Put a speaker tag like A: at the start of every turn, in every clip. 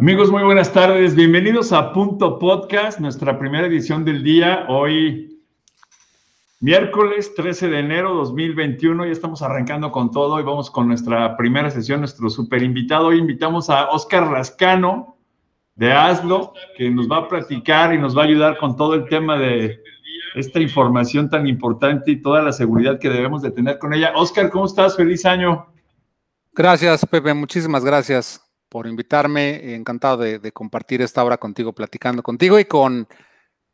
A: Amigos, muy buenas tardes. Bienvenidos a Punto Podcast, nuestra primera edición del día. Hoy, miércoles 13 de enero 2021, ya estamos arrancando con todo y vamos con nuestra primera sesión, nuestro super invitado. Hoy invitamos a Oscar Rascano de Aslo, que nos va a platicar y nos va a ayudar con todo el tema de esta información tan importante
B: y toda la seguridad que debemos de tener con ella. Oscar, ¿cómo estás? Feliz año. Gracias, Pepe. Muchísimas gracias por invitarme. Eh, encantado de, compartir esta hora contigo, platicando contigo y con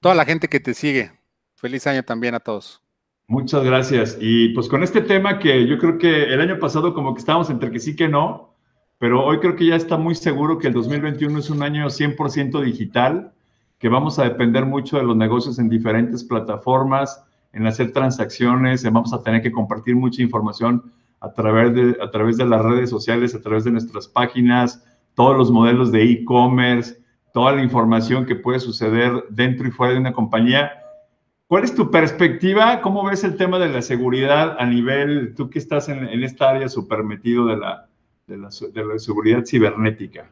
B: toda la gente que te sigue. Feliz año también a todos.
A: Muchas gracias. Y pues con este tema que yo creo que el año pasado como que estábamos entre que sí que no, pero hoy creo que ya está muy seguro que el 2021 es un año 100% digital, que vamos a depender mucho de los negocios en diferentes plataformas, en hacer transacciones, vamos a tener que compartir mucha información a través de, a través de las redes sociales, a través de nuestras páginas, todos los modelos de e-commerce, toda la información que puede suceder dentro y fuera de una compañía. ¿Cuál es tu perspectiva? ¿Cómo ves el tema de la seguridad a nivel, tú que estás en, en esta área supermetido de la, de, la, de la seguridad cibernética?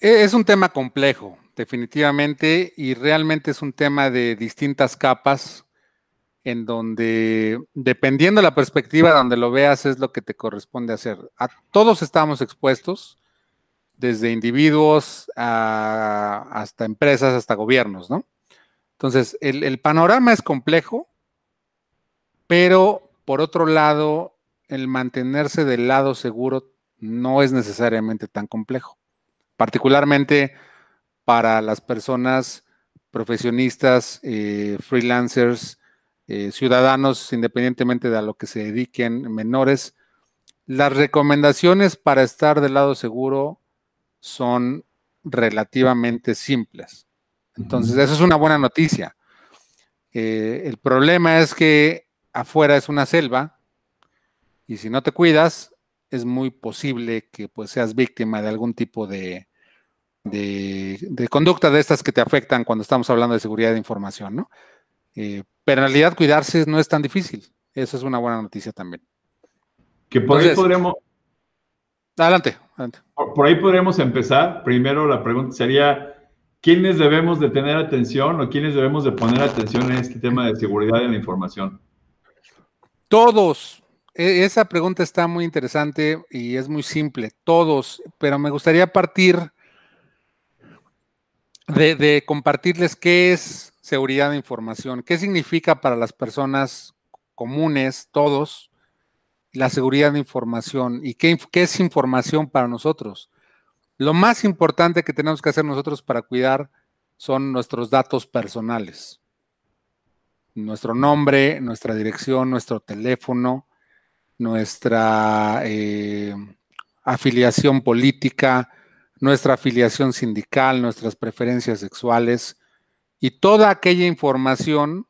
B: E, es un tema complejo, definitivamente, y realmente es un tema de distintas capas en donde, dependiendo de la perspectiva donde lo veas, es lo que te corresponde hacer. A todos estamos expuestos, desde individuos hasta empresas, hasta gobiernos, ¿no? Entonces, el, panorama es complejo, pero por otro lado, el mantenerse del lado seguro no es necesariamente tan complejo, particularmente para las personas profesionistas, eh, freelancers, eh, ciudadanos, independientemente de a lo que se dediquen, menores, las recomendaciones para estar del lado seguro son relativamente simples. Entonces, eso es una buena noticia. Eh, el problema es que afuera es una selva y si no te cuidas, es muy posible que pues, seas víctima de algún tipo de, de, de conducta de estas que te afectan cuando estamos hablando de seguridad de información, ¿no? Eh, pero en realidad cuidarse no es tan difícil. Eso es una buena noticia también.
A: Que por ahí podremos...
B: Adelante, adelante. Por, ahí podremos empezar. Primero
A: la pregunta sería, ¿quiénes debemos de tener atención o quiénes debemos de poner atención en este
B: tema de seguridad de la información? Todos. E, esa pregunta está muy interesante y es muy simple. Todos. Pero me gustaría partir de compartirles qué es seguridad de información. ¿Qué significa para las personas comunes, todos, la seguridad de información? ¿Y qué, es información para nosotros? Lo más importante que tenemos que hacer nosotros para cuidar son nuestros datos personales. Nuestro nombre, nuestra dirección, nuestro teléfono, nuestra eh, afiliación política, nuestra afiliación sindical, nuestras preferencias sexuales, y toda aquella información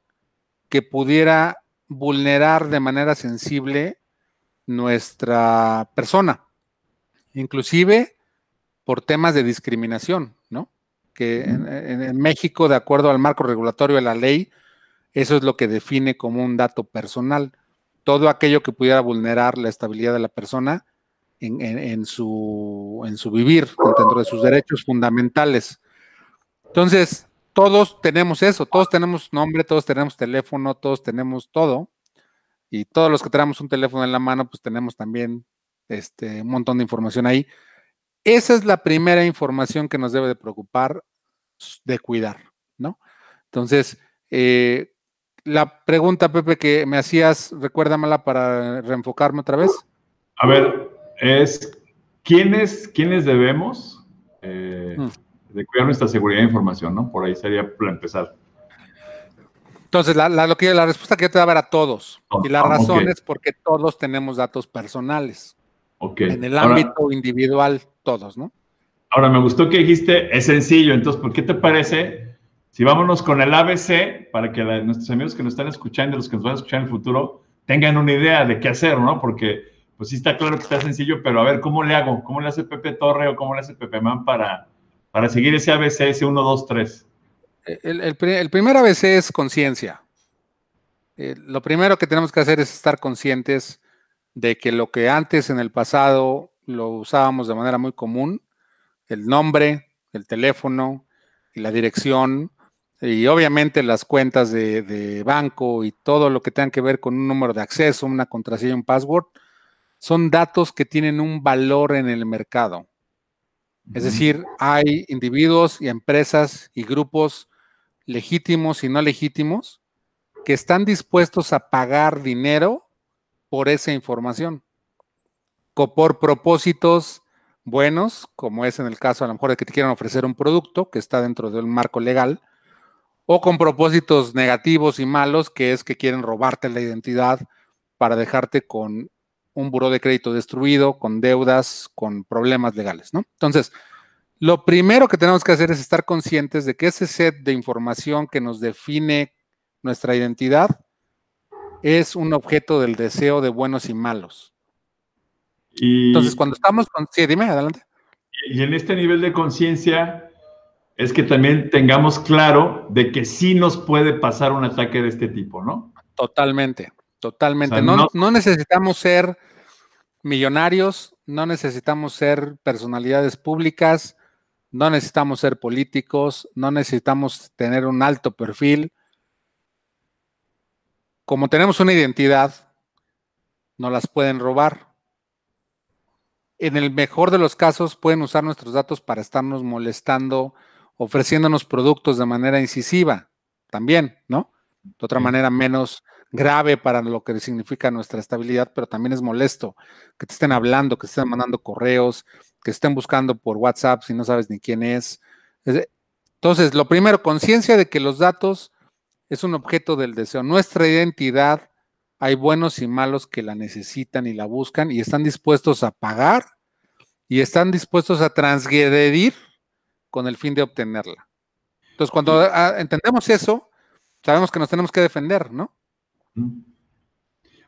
B: que pudiera vulnerar de manera sensible nuestra persona, inclusive por temas de discriminación, ¿no? Que en, México, de acuerdo al marco regulatorio de la ley, eso es lo que define como un dato personal, todo aquello que pudiera vulnerar la estabilidad de la persona en, su, en su vivir, dentro de sus derechos fundamentales. Entonces, todos tenemos eso, todos tenemos nombre, todos tenemos teléfono, todos tenemos todo. Y todos los que tenemos un teléfono en la mano, pues tenemos también este, un montón de información ahí. Esa es la primera información que nos debe de preocupar, de cuidar, ¿no? Entonces, eh, la pregunta, Pepe, que me hacías, recuérdamela para reenfocarme otra vez.
A: A ver, es, ¿quiénes, quiénes debemos? Eh, mm de cuidar nuestra seguridad de información, ¿no? Por ahí sería para empezar.
B: Entonces, la, respuesta que yo te daba era todos. Oh, y la razón es porque todos tenemos datos personales. Ok. En el ámbito individual, todos, ¿no?
A: Ahora, me gustó que dijiste, es sencillo. Entonces, ¿por qué te parece si vámonos con el ABC para que nuestros amigos que nos están escuchando, los que nos van a escuchar en el futuro, tengan una idea de qué hacer, ¿no? Porque, pues sí está claro que está sencillo, pero a ver, ¿cómo le hago? ¿Cómo le hace Pepe Torre o cómo le hace Pepe Man para para seguir ese ABC, ese 1, 2, 3?
B: El, el primer ABC es conciencia. Eh, lo primero que tenemos que hacer es estar conscientes de que lo que antes en el pasado lo usábamos de manera muy común, el nombre, el teléfono, y la dirección y obviamente las cuentas de, de, banco y todo lo que tenga que ver con un número de acceso, una contraseña, un password, son datos que tienen un valor en el mercado. Es decir, hay individuos y empresas y grupos legítimos y no legítimos que están dispuestos a pagar dinero por esa información, o por propósitos buenos, como es en el caso a lo mejor de que te quieran ofrecer un producto que está dentro del marco legal, o con propósitos negativos y malos, que es que quieren robarte la identidad para dejarte con un buró de crédito destruido, con deudas, con problemas legales, ¿no? Entonces, lo primero que tenemos que hacer es estar conscientes de que ese set de información que nos define nuestra identidad es un objeto del deseo de buenos y malos. Y, Entonces, cuando estamos con... Sí, dime, adelante. Y en este nivel de conciencia
A: es que también tengamos claro de que sí nos puede pasar un ataque de este tipo, ¿no? Totalmente, Totalmente. no,
B: no, necesitamos ser millonarios, no necesitamos ser personalidades públicas, no necesitamos ser políticos, no necesitamos tener un alto perfil. Como tenemos una identidad, no las pueden robar. En el mejor de los casos, pueden usar nuestros datos para estarnos molestando, ofreciéndonos productos de manera incisiva, también, ¿no? De otra manera menos grave para lo que significa nuestra estabilidad, pero también es molesto que te estén hablando, que te estén mandando correos, que estén buscando por WhatsApp si no sabes ni quién es. Entonces, lo primero, conciencia de que los datos es un objeto del deseo. Nuestra identidad, hay buenos y malos que la necesitan y la buscan y están dispuestos a pagar y están dispuestos a transgredir con el fin de obtenerla. Entonces, cuando ah, entendemos eso, sabemos que nos tenemos que defender, ¿no?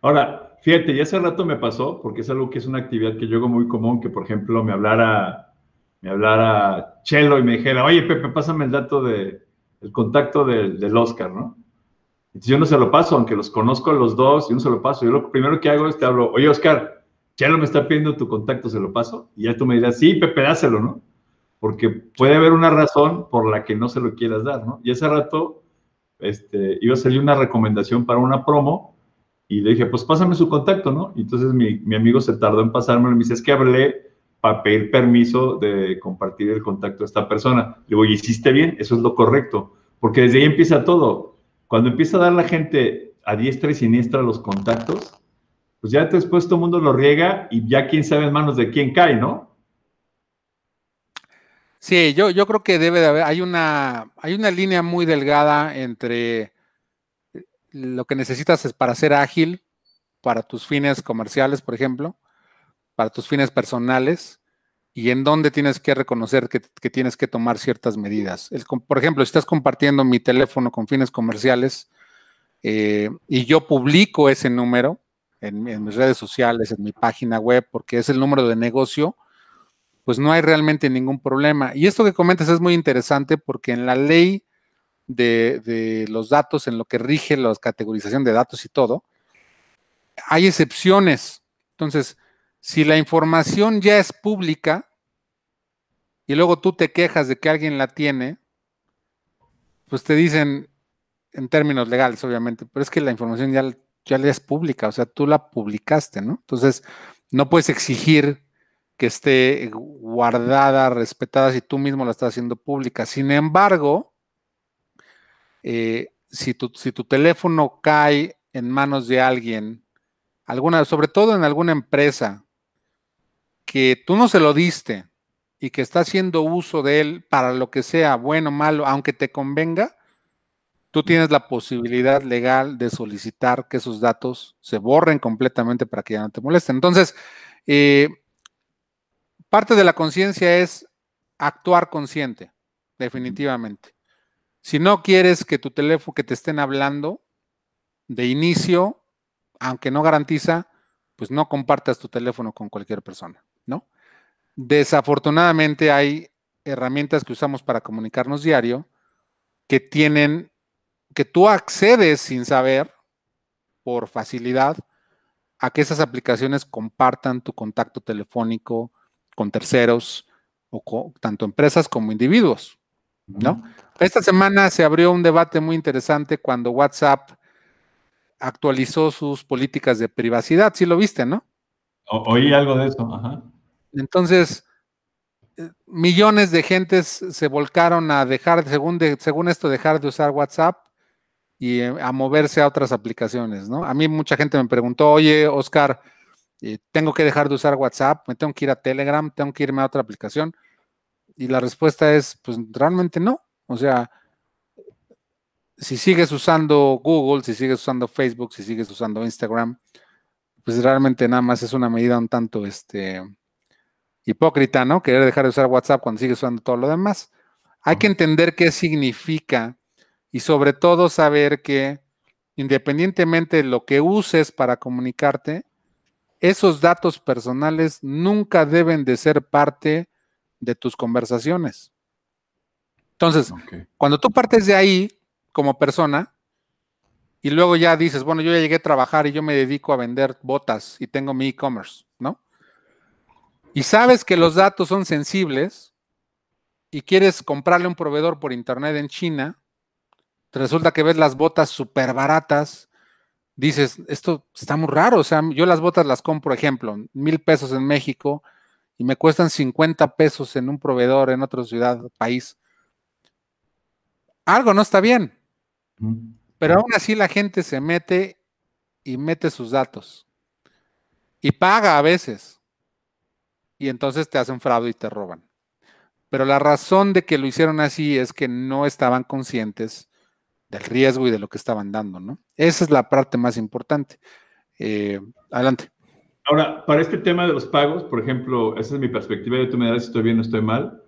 A: Ahora, fíjate, ya hace rato me pasó, porque es algo que es una actividad que yo hago muy común, que por ejemplo me hablara, me hablara Chelo y me dijera, oye Pepe, pásame el dato de, el contacto del, Oscar, ¿no? Entonces yo no se lo paso, aunque los conozco los dos, y no se lo paso. Yo lo primero que hago es te hablo, oye Oscar, Chelo me está pidiendo tu contacto, se lo paso. Y ya tú me dirás, sí, Pepe, dáselo, ¿no? Porque puede haber una razón por la que no se lo quieras dar, ¿no? Y hace rato este, iba a salir una recomendación para una promo y le dije, pues pásame su contacto, ¿no? Y entonces mi, amigo se tardó en pasármelo y me dice, es que hablé para pedir permiso de compartir el contacto a esta persona. Le digo, y hiciste bien, eso es lo correcto, porque desde ahí empieza todo. Cuando empieza a dar la gente a diestra y siniestra los contactos, pues ya después todo el mundo lo riega
B: y ya quién sabe en
A: manos de quién cae, ¿no?
B: Sí, yo, yo creo que debe de haber, hay una, hay una línea muy delgada entre eh, lo que necesitas es para ser ágil, para tus fines comerciales, por ejemplo, para tus fines personales, y en dónde tienes que reconocer que, tienes que tomar ciertas medidas. por ejemplo, si estás compartiendo mi teléfono con fines comerciales eh, y yo publico ese número en mis redes sociales, en mi página web, porque es el número de negocio, pues no hay realmente ningún problema. Y esto que comentas es muy interesante porque en la ley de, los datos, en lo que rige la categorización de datos y todo, hay excepciones. Entonces, si la información ya es pública y luego tú te quejas de que alguien la tiene, pues te dicen, en términos legales, obviamente, pero es que la información ya, ya es pública, o sea, tú la publicaste, ¿no? Entonces, no puedes exigir que esté guardada, respetada, si tú mismo la estás haciendo pública. Sin embargo, eh, si, tu, si tu teléfono cae en manos de alguien, alguna, sobre todo en alguna empresa, que tú no se lo diste y que está haciendo uso de él para lo que sea, bueno, o malo, aunque te convenga, tú tienes la posibilidad legal de solicitar que esos datos se borren completamente para que ya no te molesten. Entonces, eh, Parte de la conciencia es actuar consciente, definitivamente. Si no quieres que tu teléfono, que te estén hablando de inicio, aunque no garantiza, pues no compartas tu teléfono con cualquier persona, ¿no? Desafortunadamente hay herramientas que usamos para comunicarnos diario que tienen, que tú accedes sin saber, por facilidad, a que esas aplicaciones compartan tu contacto telefónico, con terceros, o tanto empresas como individuos, ¿no? Esta semana se abrió un debate muy interesante cuando WhatsApp actualizó sus políticas de privacidad, sí lo viste, ¿no? oí algo de eso, ajá. Entonces, eh, millones de gentes se volcaron a dejar, según, según esto, dejar de usar WhatsApp y eh, a moverse a otras aplicaciones, ¿no? A mí mucha gente me preguntó, oye, Oscar, eh, tengo que dejar de usar WhatsApp, me tengo que ir a Telegram, tengo que irme a otra aplicación. Y la respuesta es, pues realmente no. O sea, si sigues usando Google, si sigues usando Facebook, si sigues usando Instagram, pues realmente nada más es una medida un tanto este, hipócrita, ¿no? Querer dejar de usar WhatsApp cuando sigues usando todo lo demás. Hay que entender qué significa y sobre todo saber que independientemente de lo que uses para comunicarte, esos datos personales nunca deben de ser parte de tus conversaciones. Entonces, cuando tú partes de ahí como persona y luego ya dices, bueno, yo ya llegué a trabajar y yo me dedico a vender botas y tengo mi e-commerce, ¿no? Y sabes que los datos son sensibles y quieres comprarle un proveedor por internet en China, te resulta que ves las botas súper baratas dices, esto está muy raro, o sea, yo las botas las compro, por ejemplo, mil pesos en México y me cuestan 50 pesos en un proveedor en otra ciudad, país. Algo no está bien, mm. pero aún así la gente se mete y mete sus datos y paga a veces y entonces te hacen fraude y te roban. Pero la razón de que lo hicieron así es que no estaban conscientes del riesgo y de lo que estaban dando, ¿no? Esa es la parte más importante. Eh, adelante. Ahora, para este
A: tema de los pagos, por ejemplo, esa es mi perspectiva, y tú me darás si estoy bien o estoy mal.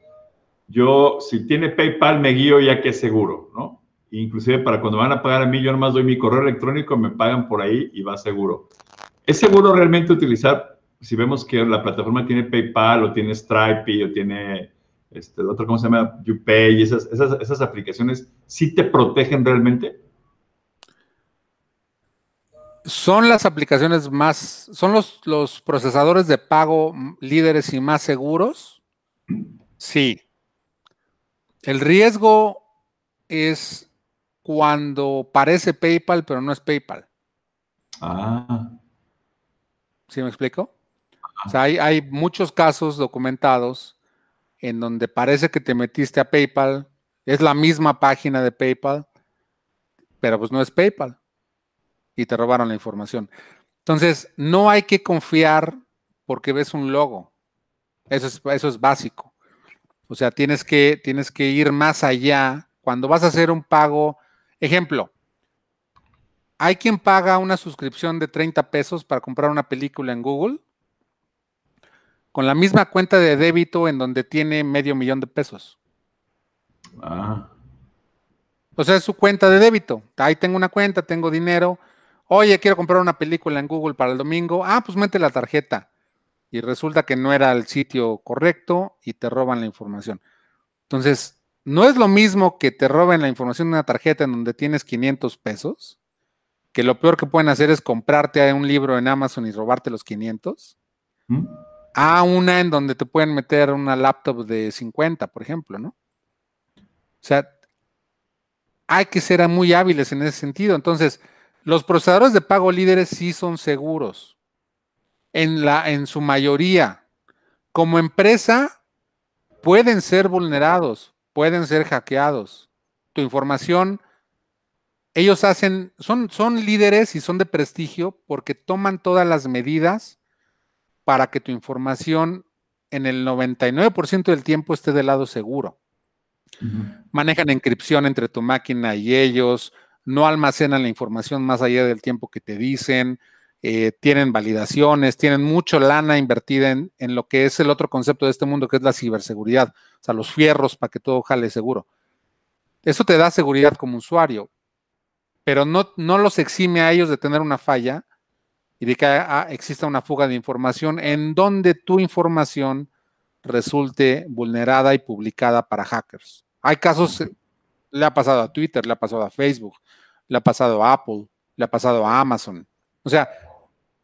A: Yo, si tiene PayPal, me guío ya que es seguro, ¿no? Inclusive para cuando van a pagar a mí, yo nomás doy mi correo electrónico, me pagan por ahí y va seguro. ¿Es seguro realmente utilizar, si vemos que la plataforma tiene PayPal o tiene Stripe o tiene este, el otro, ¿cómo se llama? YouPay, esas, aplicaciones, ¿sí te protegen realmente?
B: Son las aplicaciones más, son los, procesadores de pago líderes y más seguros. Sí. El riesgo es cuando parece PayPal, pero no es PayPal. Ah. ¿Sí me explico? O sea, hay, hay muchos casos documentados en donde parece que te metiste a PayPal, es la misma página de PayPal, pero pues no es PayPal y te robaron la información. Entonces, no hay que confiar porque ves un logo. Eso es, eso es básico. O sea, tienes que, tienes que ir más allá. Cuando vas a hacer un pago, ejemplo, hay quien paga una suscripción de 30 pesos para comprar una película en Google con la misma cuenta de débito en donde tiene medio millón de pesos. Ah. O sea, es su cuenta de débito. Ahí tengo una cuenta, tengo dinero. Oye, quiero comprar una película en Google para el domingo. Ah, pues mete la tarjeta. Y resulta que no era el sitio correcto y te roban la información. Entonces, no es lo mismo que te roben la información de una tarjeta en donde tienes 500 pesos, que lo peor que pueden hacer es comprarte un libro en Amazon y robarte los 500, a una en donde te pueden meter una laptop de 50, por ejemplo, ¿no? O sea, hay que ser muy hábiles en ese sentido. Entonces, los procesadores de pago líderes sí son seguros. En, la, en su mayoría, como empresa, pueden ser vulnerados, pueden ser hackeados. Tu información, ellos hacen, son, son líderes y son de prestigio porque toman todas las medidas para que tu información en el 99% del tiempo esté del lado seguro. Manejan encripción entre tu máquina y ellos, no almacenan la información más allá del tiempo que te dicen, eh, tienen validaciones, tienen mucho lana invertida en, en, lo que es el otro concepto de este mundo, que es la ciberseguridad, o sea, los fierros para que todo jale seguro. Eso te da seguridad como usuario, pero no, no los exime a ellos de tener una falla y de que ah, exista una fuga de información en donde tu información resulte vulnerada y publicada para hackers. Hay casos, eh, le ha pasado a Twitter, le ha pasado a Facebook, le ha pasado a Apple, le ha pasado a Amazon. O sea,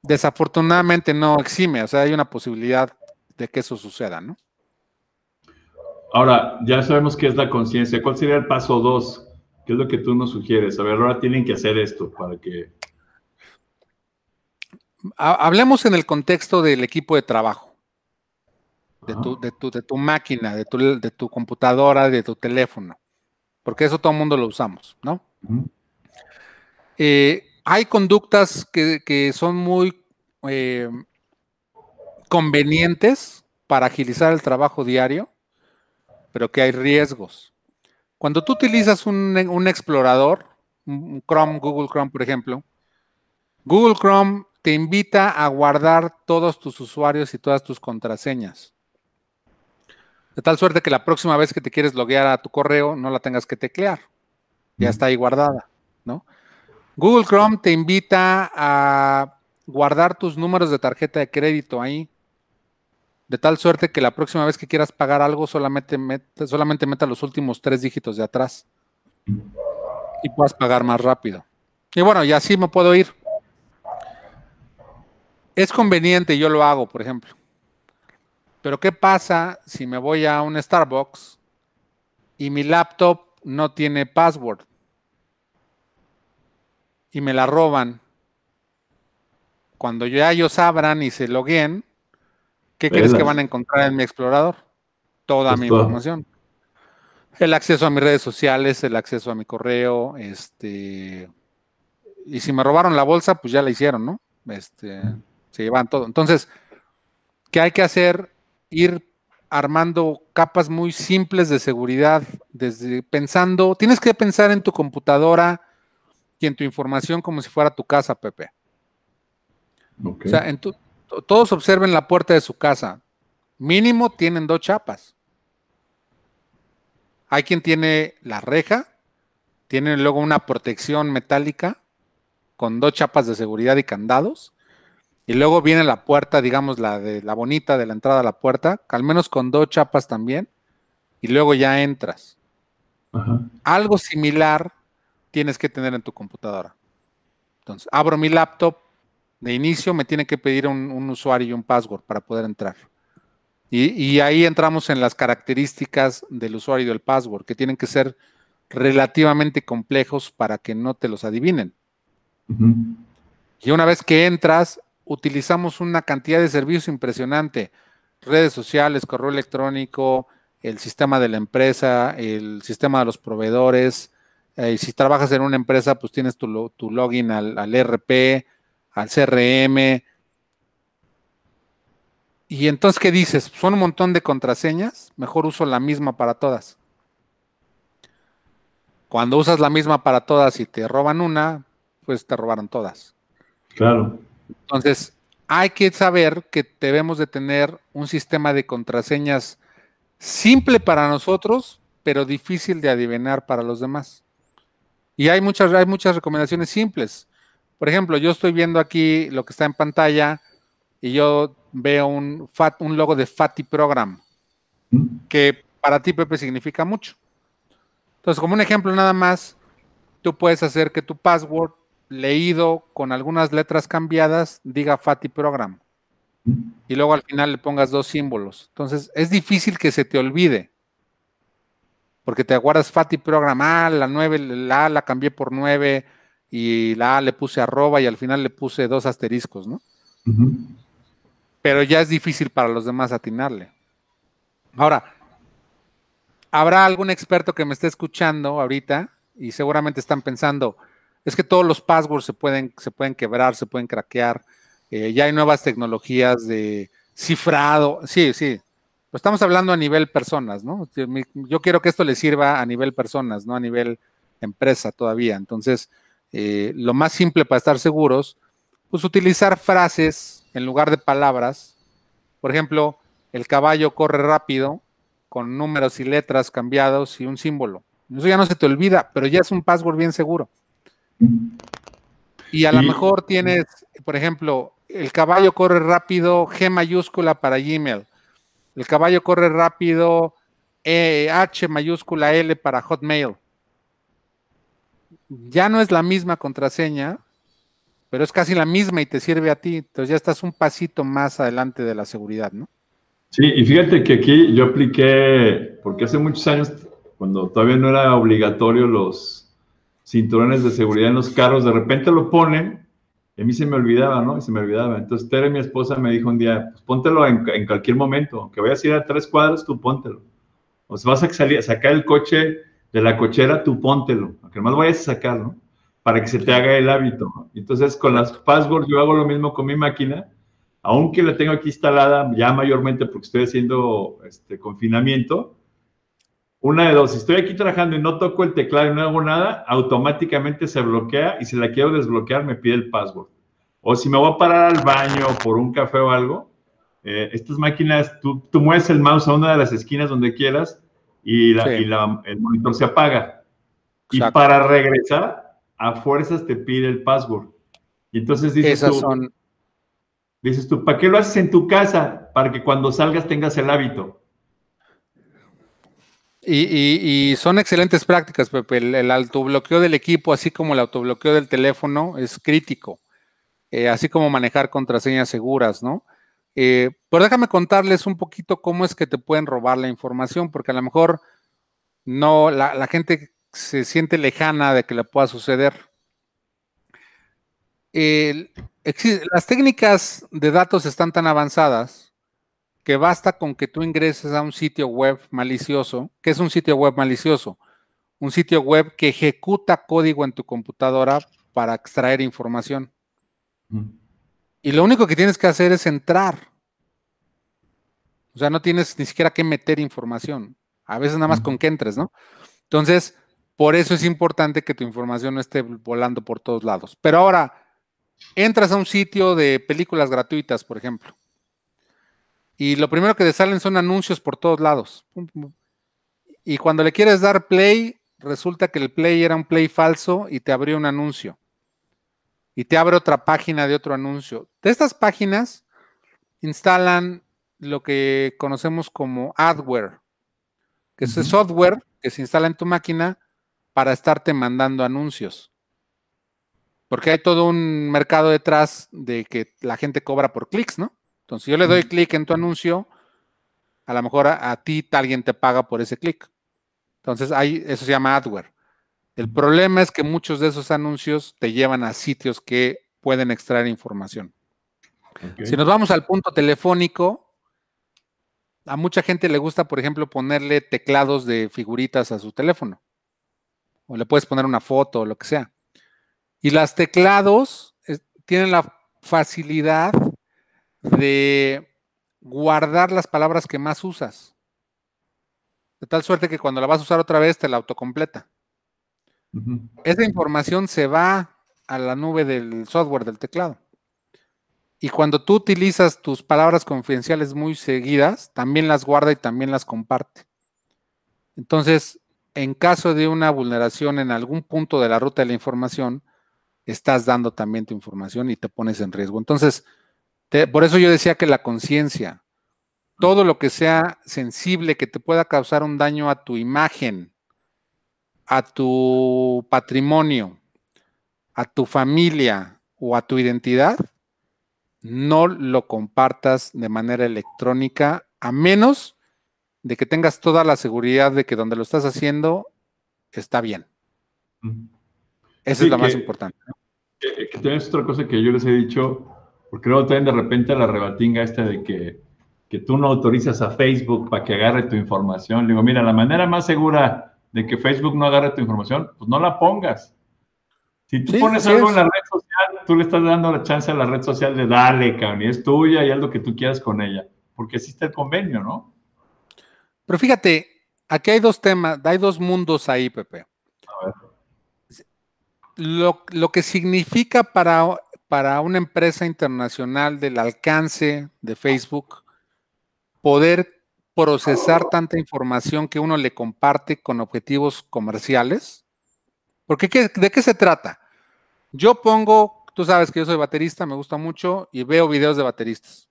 B: desafortunadamente no exime, o sea, hay una posibilidad de que eso suceda, ¿no?
A: Ahora, ya sabemos qué es la conciencia. ¿Cuál sería el paso dos? ¿Qué es lo que tú nos sugieres? A ver, ahora tienen que hacer esto para que
B: hablemos en el contexto del equipo de trabajo, de tu, máquina, de tu, computadora, de tu teléfono, porque eso todo el mundo lo usamos, ¿no? Eh, hay conductas que, son muy eh, convenientes para agilizar el trabajo diario, pero que hay riesgos. Cuando tú utilizas un, explorador, Chrome, Google Chrome, por ejemplo, Google Chrome te invita a guardar todos tus usuarios y todas tus contraseñas. De tal suerte que la próxima vez que te quieres loguear a tu correo no la tengas que teclear. Ya está ahí guardada, ¿no? Google Chrome te invita a guardar tus números de tarjeta de crédito ahí. De tal suerte que la próxima vez que quieras pagar algo, solamente, meta, solamente meta los últimos tres dígitos de atrás. Y puedas pagar más rápido. Y bueno, y así me puedo ir es conveniente, yo lo hago, por ejemplo. Pero ¿qué pasa si me voy a un Starbucks y mi laptop no tiene password? Y me la roban. Cuando ya ellos abran y se logueen, ¿qué crees que van a encontrar en mi explorador? Toda pues mi información. El acceso a mis redes sociales, el acceso a mi correo, este... Y si me robaron la bolsa, pues ya la hicieron, ¿no? Este se llevan todo. Entonces, ¿qué hay que hacer? Ir armando capas muy simples de seguridad, desde pensando, tienes que pensar en tu computadora y en tu información como si fuera tu casa, Pepe. O sea, en todos observen la puerta de su casa. Mínimo tienen dos chapas. Hay quien tiene la reja, tiene luego una protección metálica con dos chapas de seguridad y candados, y luego viene la puerta, digamos, la de la bonita de la entrada a la puerta, al menos con dos chapas también, y luego ya entras. Algo similar tienes que tener en tu computadora. Entonces, abro mi laptop, de inicio me tiene que pedir un, usuario y un password para poder entrar. Y, ahí entramos en las características del usuario y del password, que tienen que ser relativamente complejos para que no te los adivinen. Y una vez que entras, utilizamos una cantidad de servicios impresionante, redes sociales, correo electrónico, el sistema de la empresa, el sistema de los proveedores. y eh, si trabajas en una empresa, pues tienes tu, login al, al, RP, al CRM. Y entonces, ¿qué dices? Son un montón de contraseñas, mejor uso la misma para todas. Cuando usas la misma para todas y te roban una, pues te robaron todas. Claro. Entonces, hay que saber que debemos de tener un sistema de contraseñas simple para nosotros, pero difícil de adivinar para los demás. Y hay muchas, hay muchas recomendaciones simples. Por ejemplo, yo estoy viendo aquí lo que está en pantalla y yo veo un, un logo de Fati Program, que para ti, Pepe, significa mucho. Entonces, como un ejemplo nada más, tú puedes hacer que tu password leído con algunas letras cambiadas diga FATI Program. Y luego al final le pongas dos símbolos. Entonces es difícil que se te olvide. Porque te aguardas FATI Program. Ah, la 9, la A la cambié por 9 y la A le puse arroba y al final le puse dos asteriscos, ¿no? Pero ya es difícil para los demás atinarle. Ahora, habrá algún experto que me esté escuchando ahorita y seguramente están pensando, es que todos los passwords se pueden, se pueden quebrar, se pueden craquear. Eh, ya hay nuevas tecnologías de cifrado. Sí, sí. Pues estamos hablando a nivel personas, ¿no? Yo quiero que esto le sirva a nivel personas, no a nivel empresa todavía. Entonces, eh, lo más simple para estar seguros, es pues utilizar frases en lugar de palabras. Por ejemplo, el caballo corre rápido con números y letras cambiados y un símbolo. Eso ya no se te olvida, pero ya es un password bien seguro. Y a lo mejor tienes, por ejemplo, el caballo corre rápido, G mayúscula para Gmail. El caballo corre rápido, e, H mayúscula L para Hotmail. Ya no es la misma contraseña, pero es casi la misma y te sirve a ti. Entonces ya estás un pasito más adelante de la seguridad, ¿no?
A: Sí, y fíjate que aquí yo apliqué, porque hace muchos años, cuando todavía no era obligatorio los, cinturones de seguridad en los carros, de repente lo ponen, y a mí se me olvidaba, ¿no? Y se me olvidaba. Entonces Tere, mi esposa, me dijo un día, pues póntelo en, cualquier momento, aunque vayas a ir a tres cuadros, tú póntelo. O sea, vas a salir, sacar el coche de la cochera, tú póntelo, aunque más vayas a sacar, ¿no? Para que se te haga el hábito. Entonces, con las passwords yo hago lo mismo con mi máquina, aunque la tengo aquí instalada ya mayormente porque estoy haciendo este confinamiento, una de dos, si estoy aquí trabajando y no toco el teclado y no hago nada, automáticamente se bloquea y si la quiero desbloquear me pide el password. O si me voy a parar al baño por un café o algo, eh, estas máquinas, tú, mueves el mouse a una de las esquinas donde quieras y, la, el monitor se apaga. Y para regresar, a fuerzas te pide el password. Y entonces dices son... dices tú, ¿para qué lo haces en tu casa?
B: Para que cuando salgas tengas el hábito. Y, son excelentes prácticas, Pepe. El, autobloqueo del equipo, así como el autobloqueo del teléfono, es crítico. Eh, así como manejar contraseñas seguras, ¿no? Eh, pero déjame contarles un poquito cómo es que te pueden robar la información, porque a lo mejor no, la, gente se siente lejana de que le pueda suceder. las técnicas de datos están tan avanzadas que basta con que tú ingreses a un sitio web malicioso. ¿Qué es un sitio web malicioso? Un sitio web que ejecuta código en tu computadora para extraer información. Y lo único que tienes que hacer es entrar. O sea, no tienes ni siquiera que meter información. A veces nada más con que entres, ¿no? Entonces, por eso es importante que tu información no esté volando por todos lados. Pero ahora, entras a un sitio de películas gratuitas, por ejemplo y lo primero que te salen son anuncios por todos lados. Y cuando le quieres dar play, resulta que el play era un play falso y te abrió un anuncio. Y te abre otra página de otro anuncio. De estas páginas instalan lo que conocemos como adware, que es es software que se instala en tu máquina para estarte mandando anuncios. Porque hay todo un mercado detrás de que la gente cobra por clics, ¿no? Entonces, si yo le doy clic en tu anuncio, a lo mejor a, ti alguien te paga por ese clic. Entonces, ahí eso se llama adware. El problema es que muchos de esos anuncios te llevan a sitios que pueden extraer información. Si nos vamos al punto telefónico, a mucha gente le gusta, por ejemplo, ponerle teclados de figuritas a su teléfono. O le puedes poner una foto o lo que sea. Y las teclados tienen la facilidad de guardar las palabras que más usas. De tal suerte que cuando la vas a usar otra vez te la autocompleta. Esa información se va a la nube del software del teclado. Y cuando tú utilizas tus palabras confidenciales muy seguidas, también las guarda y también las comparte. Entonces, en caso de una vulneración en algún punto de la ruta de la información, estás dando también tu información y te pones en riesgo. Entonces, por eso yo decía que la conciencia, todo lo que sea sensible, que te pueda causar un daño a tu imagen, a tu patrimonio, a tu familia o a tu identidad, no lo compartas de manera electrónica, a menos de que tengas toda la seguridad de que donde lo estás haciendo está bien.
A: Esa es la más importante. tienes otra cosa que yo les he dicho, porque luego también de repente la rebatinga esta de que, tú no autorizas a Facebook para que agarre tu información. Le digo, mira, la manera más segura de que Facebook no agarre tu información, pues no la pongas. Si tú pones algo en la red social, tú le estás dando la chance a la red social de dale, cabrón, y es tuya y haz lo que tú quieras con ella, porque así está el convenio, ¿no?
B: Pero fíjate, aquí hay dos temas, hay dos mundos ahí, Pepe. A ver. Lo, lo, que significa para para una empresa internacional del alcance de Facebook poder procesar tanta información que uno le comparte con objetivos comerciales? Porque ¿de qué se trata? Yo pongo, tú sabes que yo soy baterista, me gusta mucho y veo videos de bateristas.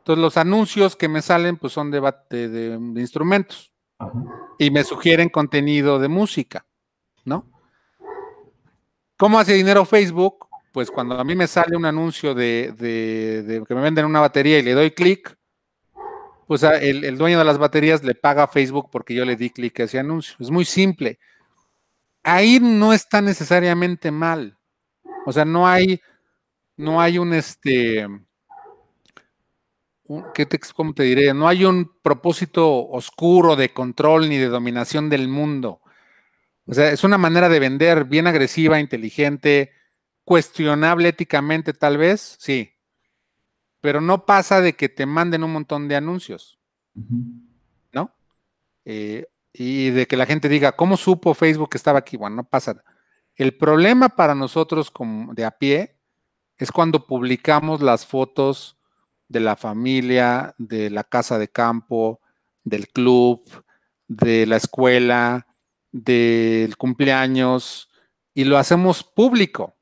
B: Entonces los anuncios que me salen pues son de, de instrumentos y me sugieren contenido de música, ¿no? ¿Cómo hace dinero Facebook? pues cuando a mí me sale un anuncio de, que me venden una batería y le doy clic, pues ah, el, el, dueño de las baterías le paga a Facebook porque yo le di clic a ese anuncio. Es muy simple. Ahí no está necesariamente mal. O sea, no hay, no hay un este, ¿qué ¿cómo te diré? No hay un propósito oscuro de control ni de dominación del mundo. O sea, es una manera de vender bien agresiva, inteligente, cuestionable éticamente tal vez, sí, pero no pasa de que te manden un montón de anuncios, ¿no? Eh, y de que la gente diga, ¿cómo supo Facebook que estaba aquí? Bueno, no pasa. El problema para nosotros como de a pie es cuando publicamos las fotos de la familia, de la casa de campo, del club, de la escuela, del cumpleaños, y lo hacemos público.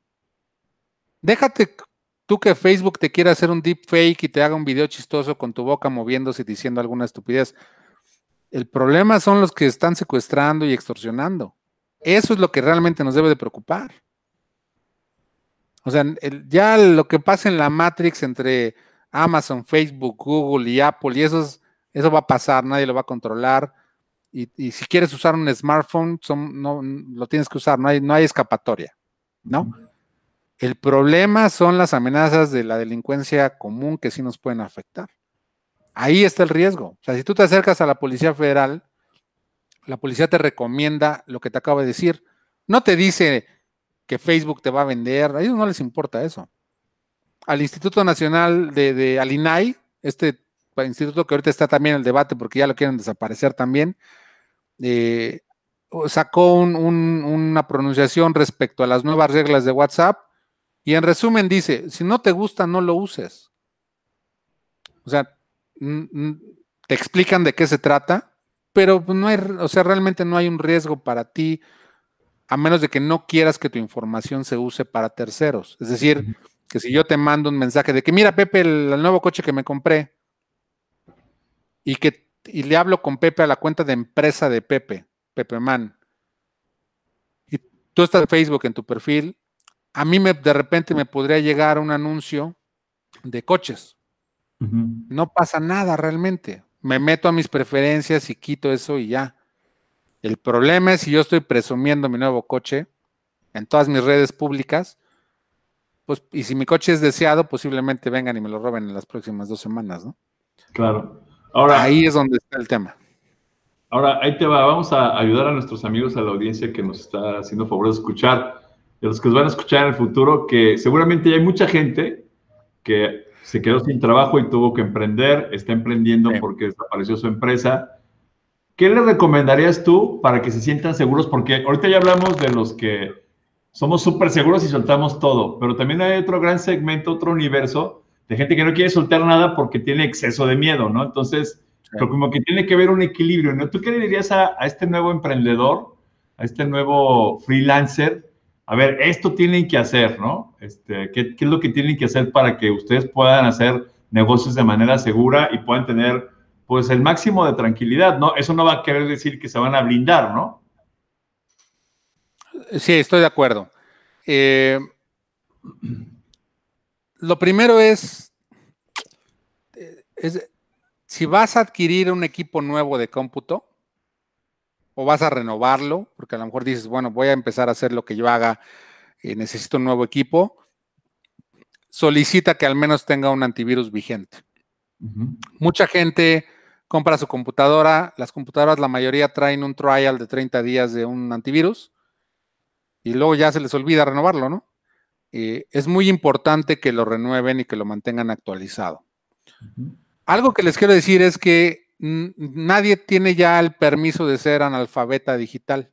B: Déjate tú que Facebook te quiera hacer un deep fake y te haga un video chistoso con tu boca moviéndose y diciendo alguna estupidez. El problema son los que están secuestrando y extorsionando. Eso es lo que realmente nos debe de preocupar. O sea, ya lo que pasa en la Matrix entre Amazon, Facebook, Google y Apple y eso va a pasar, nadie lo va a controlar. Y, si quieres usar un smartphone, son, no, lo tienes que usar, no hay, no hay escapatoria, ¿no? El problema son las amenazas de la delincuencia común que sí nos pueden afectar. Ahí está el riesgo. O sea, si tú te acercas a la Policía Federal, la policía te recomienda lo que te acabo de decir. No te dice que Facebook te va a vender, a ellos no les importa eso. Al Instituto Nacional de, de este instituto que ahorita está también en el debate porque ya lo quieren desaparecer también, eh, sacó una pronunciación respecto a las nuevas reglas de WhatsApp y en resumen dice, si no te gusta, no lo uses. O sea, te explican de qué se trata, pero pues no hay, o sea, realmente no hay un riesgo para ti, a menos de que no quieras que tu información se use para terceros. Es decir, que si yo te mando un mensaje de que, mira, Pepe, el, nuevo coche que me compré, y que y le hablo con Pepe a la cuenta de empresa de Pepe, Pepe Man, y tú estás en Facebook en tu perfil, a mí me, de repente me podría llegar un anuncio de coches. No pasa nada realmente. Me meto a mis preferencias y quito eso y ya. El problema es si yo estoy presumiendo mi nuevo coche en todas mis redes públicas, pues, y si mi coche es deseado, posiblemente vengan y me lo roben en las próximas dos semanas, ¿no?
A: Claro. Ahora, Ahí es
B: donde está el tema.
A: Ahora, ahí te va. Vamos a ayudar a nuestros amigos, a la audiencia que nos está haciendo favor de escuchar los que van a escuchar en el futuro, que seguramente hay mucha gente que se quedó sin trabajo y tuvo que emprender, está emprendiendo porque desapareció su empresa. ¿Qué le recomendarías tú para que se sientan seguros? Porque ahorita ya hablamos de los que somos súper seguros y soltamos todo, pero también hay otro gran segmento, otro universo de gente que no quiere soltar nada porque tiene exceso de miedo, ¿no? Entonces, como que tiene que haber un equilibrio, ¿no? ¿Tú qué le dirías a, a este nuevo emprendedor, a este nuevo freelancer a ver, esto tienen que hacer, ¿no? Este, ¿qué, es lo que tienen que hacer para que ustedes puedan hacer negocios de manera segura y puedan tener, pues, el máximo de tranquilidad, ¿no? Eso no va a querer decir que se van a blindar,
B: ¿no? Sí, estoy de acuerdo. Eh, lo primero eh, es, si vas a adquirir un equipo nuevo de cómputo, o vas a renovarlo, porque a lo mejor dices, bueno, voy a empezar a hacer lo que yo haga, y eh, necesito un nuevo equipo, solicita que al menos tenga un antivirus vigente. Mucha gente compra su computadora, las computadoras la mayoría traen un trial de 30 días de un antivirus y luego ya se les olvida renovarlo, ¿no? Eh, es muy importante que lo renueven y que lo mantengan actualizado. Algo que les quiero decir es que nadie tiene ya el permiso de ser analfabeta digital.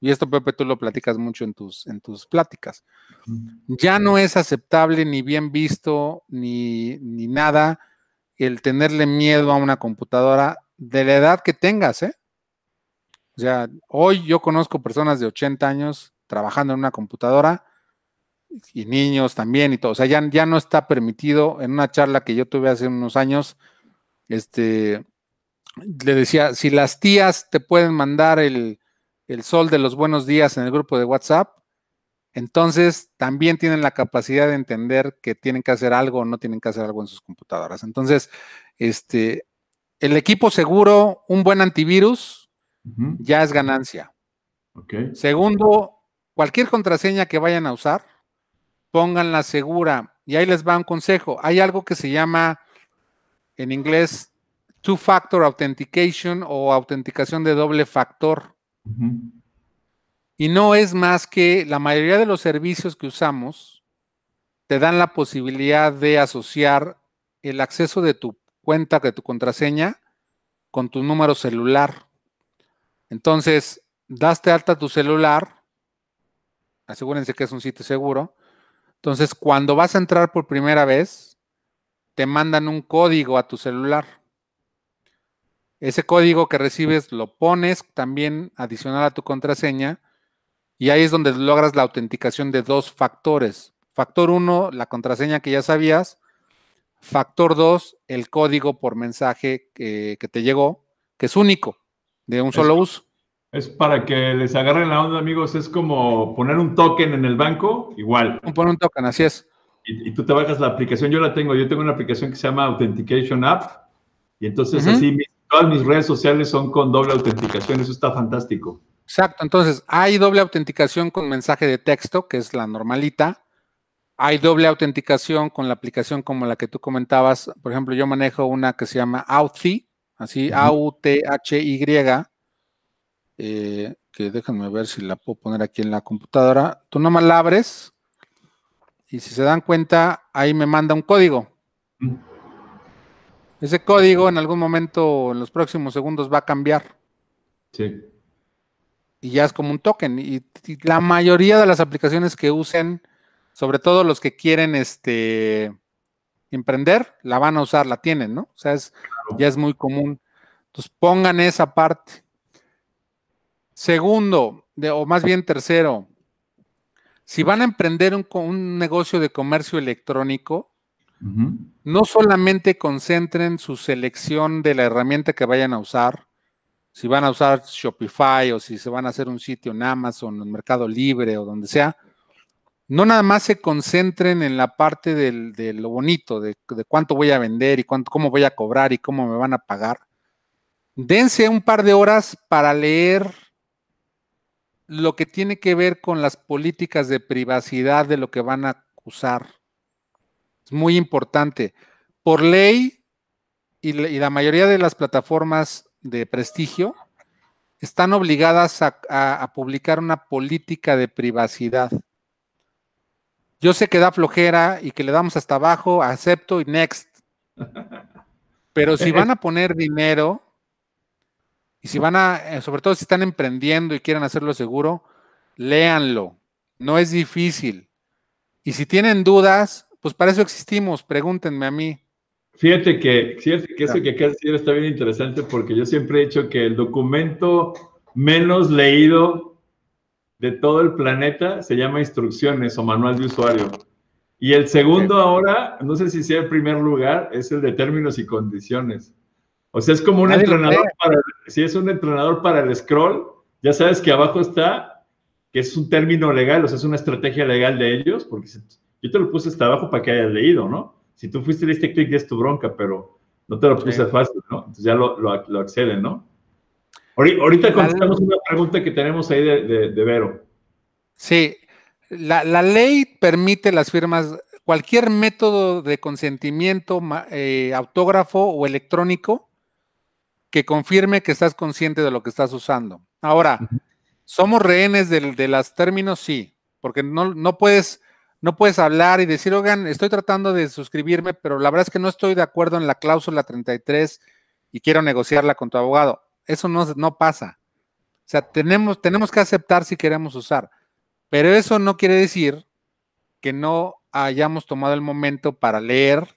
B: Y esto, Pepe, tú lo platicas mucho en tus, en tus pláticas. Ya no es aceptable ni bien visto ni, nada el tenerle miedo a una computadora de la edad que tengas, ¿eh? O sea, hoy yo conozco personas de 80 años trabajando en una computadora y niños también y todo. O sea, ya, ya no está permitido en una charla que yo tuve hace unos años, este, le decía, si las tías te pueden mandar el, sol de los buenos días en el grupo de WhatsApp, entonces también tienen la capacidad de entender que tienen que hacer algo o no tienen que hacer algo en sus computadoras. Entonces, este, el equipo seguro, un buen antivirus, ya es ganancia. Segundo, cualquier contraseña que vayan a usar, pónganla segura. Y ahí les va un consejo. Hay algo que se llama en inglés two-factor authentication o autenticación de doble factor. Y no es más que la mayoría de los servicios que usamos te dan la posibilidad de asociar el acceso de tu cuenta, de tu contraseña, con tu número celular. Entonces, daste alta tu celular, asegúrense que es un sitio seguro. Entonces, cuando vas a entrar por primera vez, te mandan un código a tu celular. Ese código que recibes lo pones también adicional a tu contraseña y ahí es donde logras la autenticación de dos factores. Factor uno, la contraseña que ya sabías. Factor dos, el código por mensaje que, te llegó, que es único, de un solo uso. Es para que les agarren la onda, amigos. Es como poner un token en el banco, igual. Poner
A: un token, así es. Y, tú te bajas la aplicación. Yo la tengo. Yo tengo una aplicación que se llama Authentication App.
B: Y entonces así Todas mis redes sociales son con doble autenticación, eso está fantástico. Exacto, entonces hay doble autenticación con mensaje de texto, que es la normalita. Hay doble autenticación con la aplicación como la que tú comentabas. Por ejemplo, yo manejo una que se llama Authy, así A-U-T-H-Y, eh, que déjenme ver si la puedo poner aquí en la computadora. Tú nomás la abres y si se dan cuenta, ahí me manda un código. Ese código en algún momento, en los próximos segundos, va a cambiar. Sí. Y ya es como un token. Y, la mayoría de las aplicaciones que usen, sobre todo los que quieren este, emprender, la van a usar, la tienen, ¿no? O sea, es, ya es muy común. Entonces, pongan esa parte. Segundo, o más bien tercero, si van a emprender un, un negocio de comercio electrónico, no solamente concentren su selección de la herramienta que vayan a usar, si van a usar Shopify o si se van a hacer un sitio en Amazon, en Mercado Libre o donde sea, no nada más se concentren en la parte de lo bonito, de, de, cuánto voy a vender y cuánto, cómo voy a cobrar y cómo me van a pagar. Dense un par de horas para leer lo que tiene que ver con las políticas de privacidad de lo que van a usar. Es muy importante. Por ley, y, la mayoría de las plataformas de prestigio están obligadas a, publicar una política de privacidad. Yo sé que da flojera y que le damos hasta abajo, acepto y next. Pero si van a poner dinero y si van a, eh, sobre todo si están emprendiendo y quieren hacerlo seguro, léanlo. No es difícil. Y si tienen dudas, pues para eso existimos, pregúntenme a mí. Fíjate que, fíjate
A: que eso que acá está bien interesante porque yo siempre he dicho que el documento menos leído de todo el planeta se llama instrucciones o manual de usuario. Y el segundo ahora, no sé si sea el primer lugar, es el de términos y condiciones. O sea, es como un entrenador para, si es un entrenador para el scroll, ya sabes que abajo está que es un término legal, o sea, es una estrategia legal de ellos, porque yo te lo puse hasta abajo para que hayas leído, ¿no? Si tú fuiste de este clic, ya es tu bronca, pero no te lo puse fácil, ¿no? Entonces ya lo, acceden, ¿no? Ahorita contestamos una pregunta
B: que tenemos ahí de, Vero. Sí, la, ley permite las firmas, cualquier método de consentimiento, eh, autógrafo o electrónico, que confirme que estás consciente de lo que estás usando. Ahora, ¿somos rehenes de, de los términos? Sí, porque no, no puedes no puedes hablar y decir, oigan, estoy tratando de suscribirme, pero la verdad es que no estoy de acuerdo en la cláusula 33 y quiero negociarla con tu abogado. Eso no, no pasa. O sea, tenemos, tenemos que aceptar si queremos usar. Pero eso no quiere decir que no hayamos tomado el momento para leer,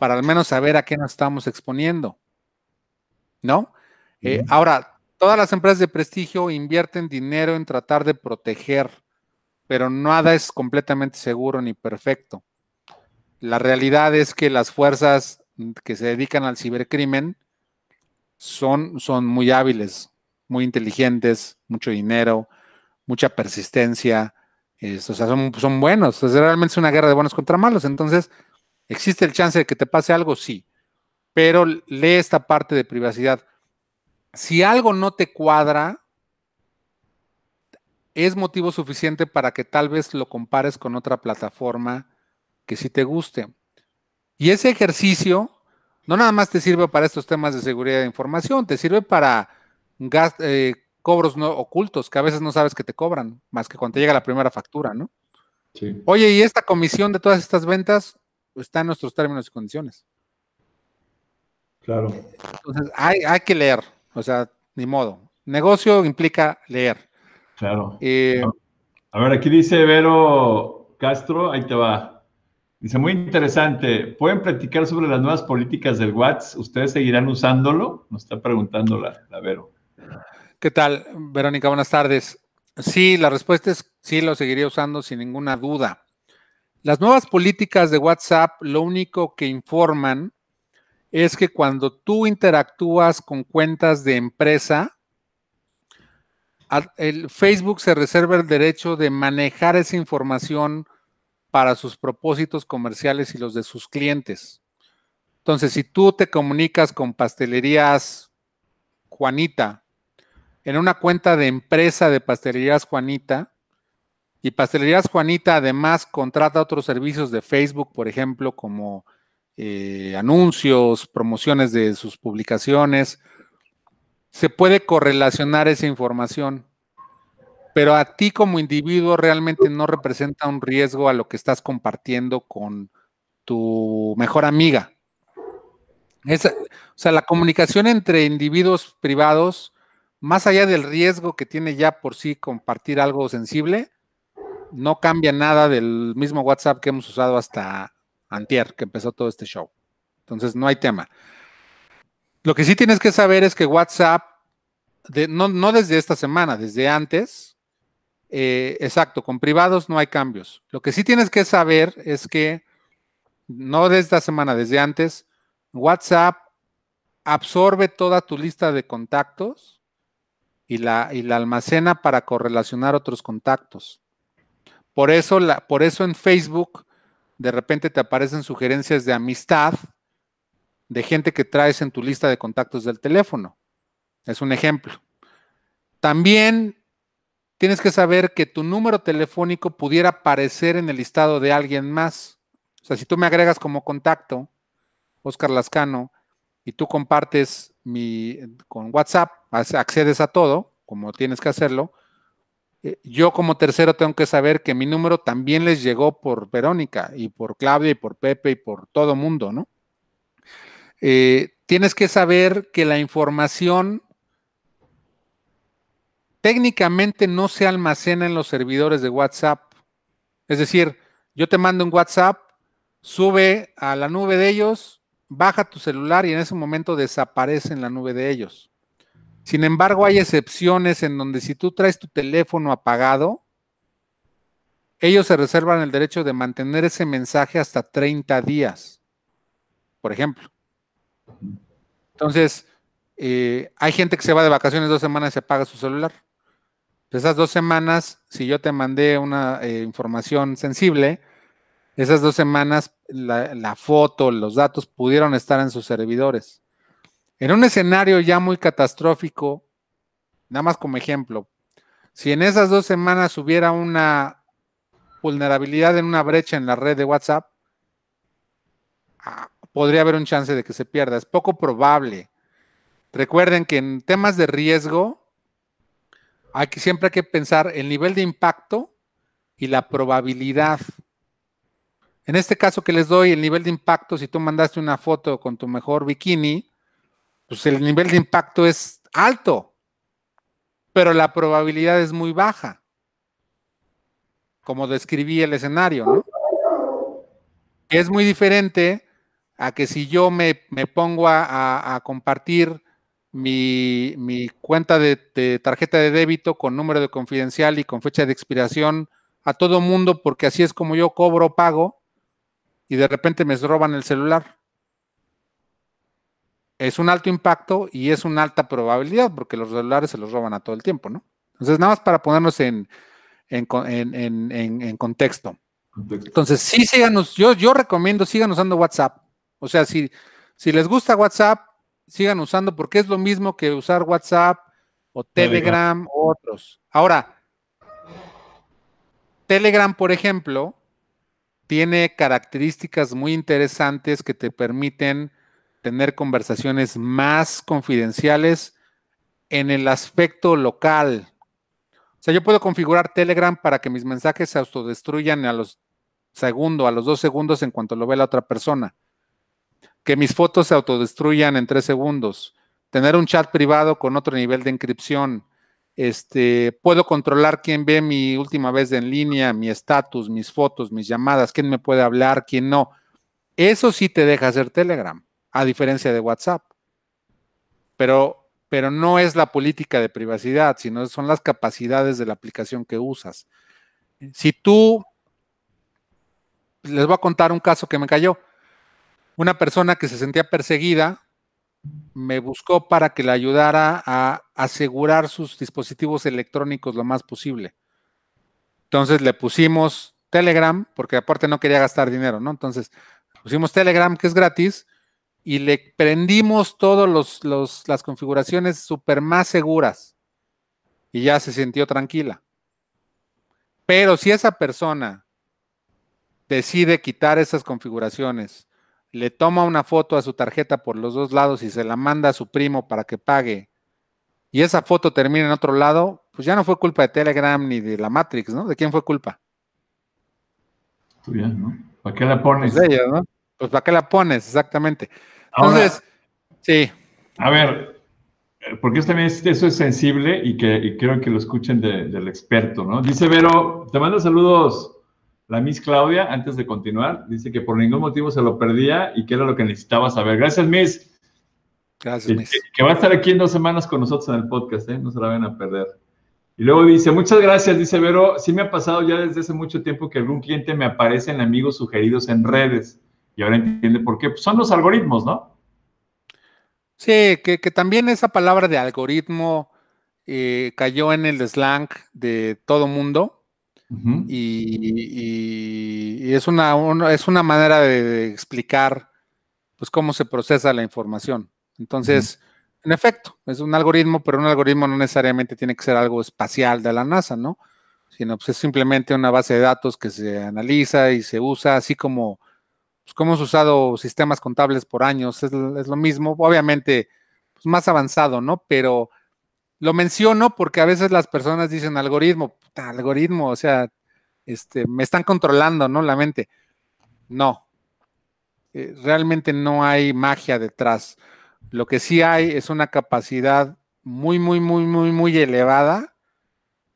B: para al menos saber a qué nos estamos exponiendo. ¿No? Eh, ahora, todas las empresas de prestigio invierten dinero en tratar de proteger pero nada es completamente seguro ni perfecto. La realidad es que las fuerzas que se dedican al cibercrimen son, son muy hábiles, muy inteligentes, mucho dinero, mucha persistencia, o sea, son, son buenos, es realmente es una guerra de buenos contra malos, entonces, ¿existe el chance de que te pase algo? Sí, pero lee esta parte de privacidad. Si algo no te cuadra, es motivo suficiente para que tal vez lo compares con otra plataforma que sí te guste. Y ese ejercicio no nada más te sirve para estos temas de seguridad de información, te sirve para eh, cobros no ocultos que a veces no sabes que te cobran, más que cuando llega la primera factura, ¿no? Oye, y esta comisión de todas estas ventas está en nuestros términos y condiciones. Claro. Entonces, hay, hay que leer, o sea, ni modo. Negocio implica
A: leer. Claro. Eh, a ver, aquí dice Vero Castro, ahí te va. Dice, muy interesante, ¿pueden platicar sobre las nuevas políticas del WhatsApp? ¿Ustedes seguirán usándolo? Nos está preguntando la, la Vero.
B: ¿Qué tal, Verónica? Buenas tardes. Sí, la respuesta es sí, lo seguiría usando sin ninguna duda. Las nuevas políticas de WhatsApp lo único que informan es que cuando tú interactúas con cuentas de empresa, el Facebook se reserva el derecho de manejar esa información para sus propósitos comerciales y los de sus clientes. Entonces, si tú te comunicas con pastelerías Juanita en una cuenta de empresa de pastelerías Juanita, y pastelerías Juanita además contrata otros servicios de Facebook, por ejemplo, como eh, anuncios, promociones de sus publicaciones, se puede correlacionar esa información, pero a ti como individuo realmente no representa un riesgo a lo que estás compartiendo con tu mejor amiga. o sea, la comunicación entre individuos privados, más allá del riesgo que tiene ya por sí compartir algo sensible, no cambia nada del mismo WhatsApp que hemos usado hasta antier, que empezó todo este show. Entonces, no hay tema. Lo que sí tienes que saber es que WhatsApp, no, desde esta semana, desde antes, eh, exacto, con privados no hay cambios. Lo que sí tienes que saber es que, no desde esta semana, desde antes, WhatsApp absorbe toda tu lista de contactos y la, y la almacena para correlacionar otros contactos. Por eso, la, por eso en Facebook de repente te aparecen sugerencias de amistad de gente que traes en tu lista de contactos del teléfono. Es un ejemplo. También tienes que saber que tu número telefónico pudiera aparecer en el listado de alguien más. O sea, si tú me agregas como contacto, Oscar Lascano, y tú compartes mi, con WhatsApp, accedes a todo, como tienes que hacerlo, eh, yo como tercero tengo que saber que mi número también les llegó por Verónica y por Claudia y por Pepe y por todo mundo, ¿no? Eh, tienes que saber que la información técnicamente no se almacena en los servidores de WhatsApp. Es decir, yo te mando un WhatsApp, sube a la nube de ellos, baja tu celular y en ese momento desaparece en la nube de ellos. Sin embargo, hay excepciones en donde si tú traes tu teléfono apagado, ellos se reservan el derecho de mantener ese mensaje hasta 30 días, por ejemplo. Entonces, eh, hay gente que se va de vacaciones dos semanas y se apaga su celular. esas dos semanas, si yo te mandé una eh, información sensible, esas dos semanas la, la, foto, los datos pudieron estar en sus servidores. En un escenario ya muy catastrófico, nada más como ejemplo, si en esas dos semanas hubiera una vulnerabilidad en una brecha en la red de WhatsApp, ah, podría haber un chance de que se pierda. Es poco probable. Recuerden que en temas de riesgo, hay siempre hay que pensar el nivel de impacto y la probabilidad. En este caso que les doy, el nivel de impacto, si tú mandaste una foto con tu mejor bikini, pues el nivel de impacto es alto, pero la probabilidad es muy baja, como describí el escenario, ¿no? Es muy diferente a que si yo me, pongo a, compartir mi, cuenta de, tarjeta de débito con número de confidencial y con fecha de expiración a todo mundo, porque así es como yo cobro pago y de repente me roban el celular. Es un alto impacto y es una alta probabilidad, porque los celulares se los roban a todo el tiempo, ¿no? Entonces, nada más para ponernos en, en, contexto. Entonces, sí, síganos, yo, yo recomiendo, sigan usando WhatsApp o sea, si, si les gusta WhatsApp, sigan usando porque es lo mismo que usar WhatsApp o Telegram o otros. Ahora, Telegram, por ejemplo, tiene características muy interesantes que te permiten tener conversaciones más confidenciales en el aspecto local. O sea, yo puedo configurar Telegram para que mis mensajes se autodestruyan a los segundos, a los dos segundos en cuanto lo ve la otra persona que mis fotos se autodestruyan en tres segundos, tener un chat privado con otro nivel de inscripción. este, puedo controlar quién ve mi última vez en línea, mi estatus, mis fotos, mis llamadas, quién me puede hablar, quién no. Eso sí te deja hacer Telegram, a diferencia de WhatsApp. Pero, pero no es la política de privacidad, sino son las capacidades de la aplicación que usas. Si tú, les voy a contar un caso que me cayó. Una persona que se sentía perseguida me buscó para que le ayudara a asegurar sus dispositivos electrónicos lo más posible. Entonces le pusimos Telegram, porque aparte no quería gastar dinero, ¿no? Entonces pusimos Telegram, que es gratis, y le prendimos todas las configuraciones súper más seguras. Y ya se sintió tranquila. Pero si esa persona decide quitar esas configuraciones le toma una foto a su tarjeta por los dos lados y se la manda a su primo para que pague, y esa foto termina en otro lado, pues ya no fue culpa de Telegram ni de la Matrix, ¿no? ¿De quién fue culpa? Pues ya, ¿no? ¿Para qué la pones? Pues ¿no? Pues ¿para qué la pones? Exactamente. Entonces, sí. A ver,
A: eh, porque también eso es sensible y que creo que lo escuchen del experto, ¿no? Dice Vero, te mando saludos. La Miss Claudia, antes de continuar, dice que por ningún motivo se lo perdía y que era lo que necesitaba saber. Gracias, Miss. Gracias, este, Miss. Que, va a estar aquí en dos semanas con nosotros en el podcast, ¿eh? No se la van a perder. Y luego dice, muchas gracias, dice Vero, sí me ha pasado ya desde hace mucho tiempo que algún cliente me aparece en amigos sugeridos en redes. Y ahora entiende por qué. Pues son los algoritmos, ¿no?
B: Sí, que, también esa palabra de algoritmo eh, cayó en el slang de todo mundo y, es, una, es una manera de, explicar pues, cómo se procesa la información. Entonces, en efecto, es un algoritmo, pero un algoritmo no necesariamente tiene que ser algo espacial de la NASA, ¿no? Sino pues, es simplemente una base de datos que se analiza y se usa, así como, pues, como hemos usado sistemas contables por años, es, lo mismo, obviamente pues, más avanzado, ¿no? Pero lo menciono porque a veces las personas dicen algoritmo, algoritmo, o sea, este, me están controlando, ¿no? La mente. No, eh, realmente no hay magia detrás. Lo que sí hay es una capacidad muy, muy, muy, muy, muy elevada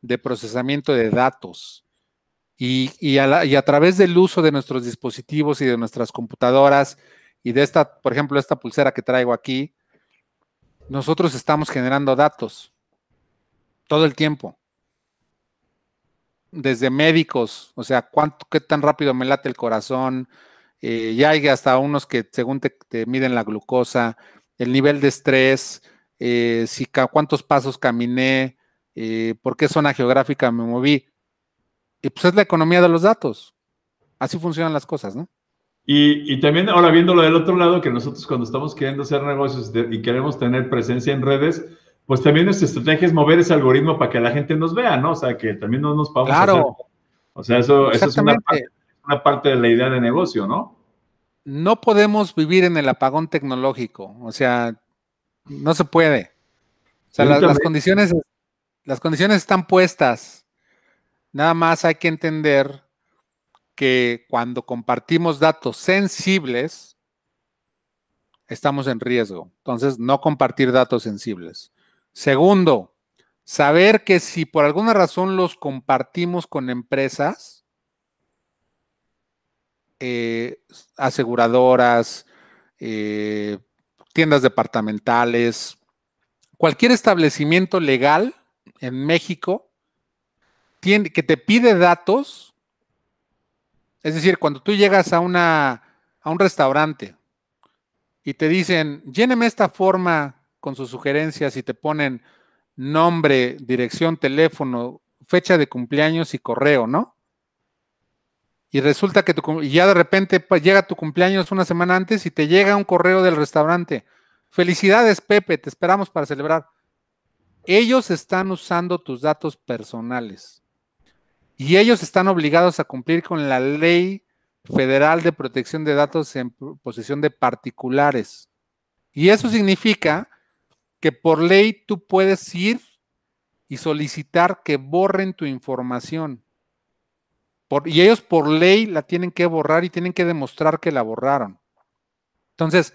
B: de procesamiento de datos. Y, a y, a través del uso de nuestros dispositivos y de nuestras computadoras y de esta, por ejemplo, esta pulsera que traigo aquí, nosotros estamos generando datos todo el tiempo. Desde médicos, o sea, cuánto, qué tan rápido me late el corazón, eh, ya hay hasta unos que según te, miden la glucosa, el nivel de estrés, eh, si, cuántos pasos caminé, eh, por qué zona geográfica me moví. Y pues es la economía de los datos. Así funcionan las cosas, ¿no?
A: Y, y, también ahora viéndolo del otro lado, que nosotros cuando estamos queriendo hacer negocios y queremos tener presencia en redes, pues también nuestra estrategia es mover ese algoritmo para que la gente nos
B: vea, ¿no? O sea, que también no nos podamos claro.
A: O sea, eso, es una parte, de la
B: idea de negocio, ¿no? No podemos vivir en el apagón tecnológico, o sea, no se puede.
A: O sea, las, condiciones,
B: las condiciones están puestas. Nada más hay que entender que cuando compartimos datos sensibles, estamos en riesgo. Entonces, no compartir datos sensibles. Segundo, saber que si por alguna razón los compartimos con empresas, eh, aseguradoras, eh, tiendas departamentales, cualquier establecimiento legal en México que te pide datos, es decir, cuando tú llegas a, a un restaurante y te dicen, lléneme esta forma con sus sugerencias y te ponen nombre, dirección, teléfono, fecha de cumpleaños y correo, ¿no? Y resulta que ya de repente llega tu cumpleaños una semana antes y te llega un correo del restaurante. Felicidades, Pepe, te esperamos para celebrar. Ellos están usando tus datos personales y ellos están obligados a cumplir con la ley federal de protección de datos en posesión de particulares. Y eso significa que por ley tú puedes ir y solicitar que borren tu información. y ellos por ley la tienen que borrar y tienen que demostrar que la borraron. Entonces,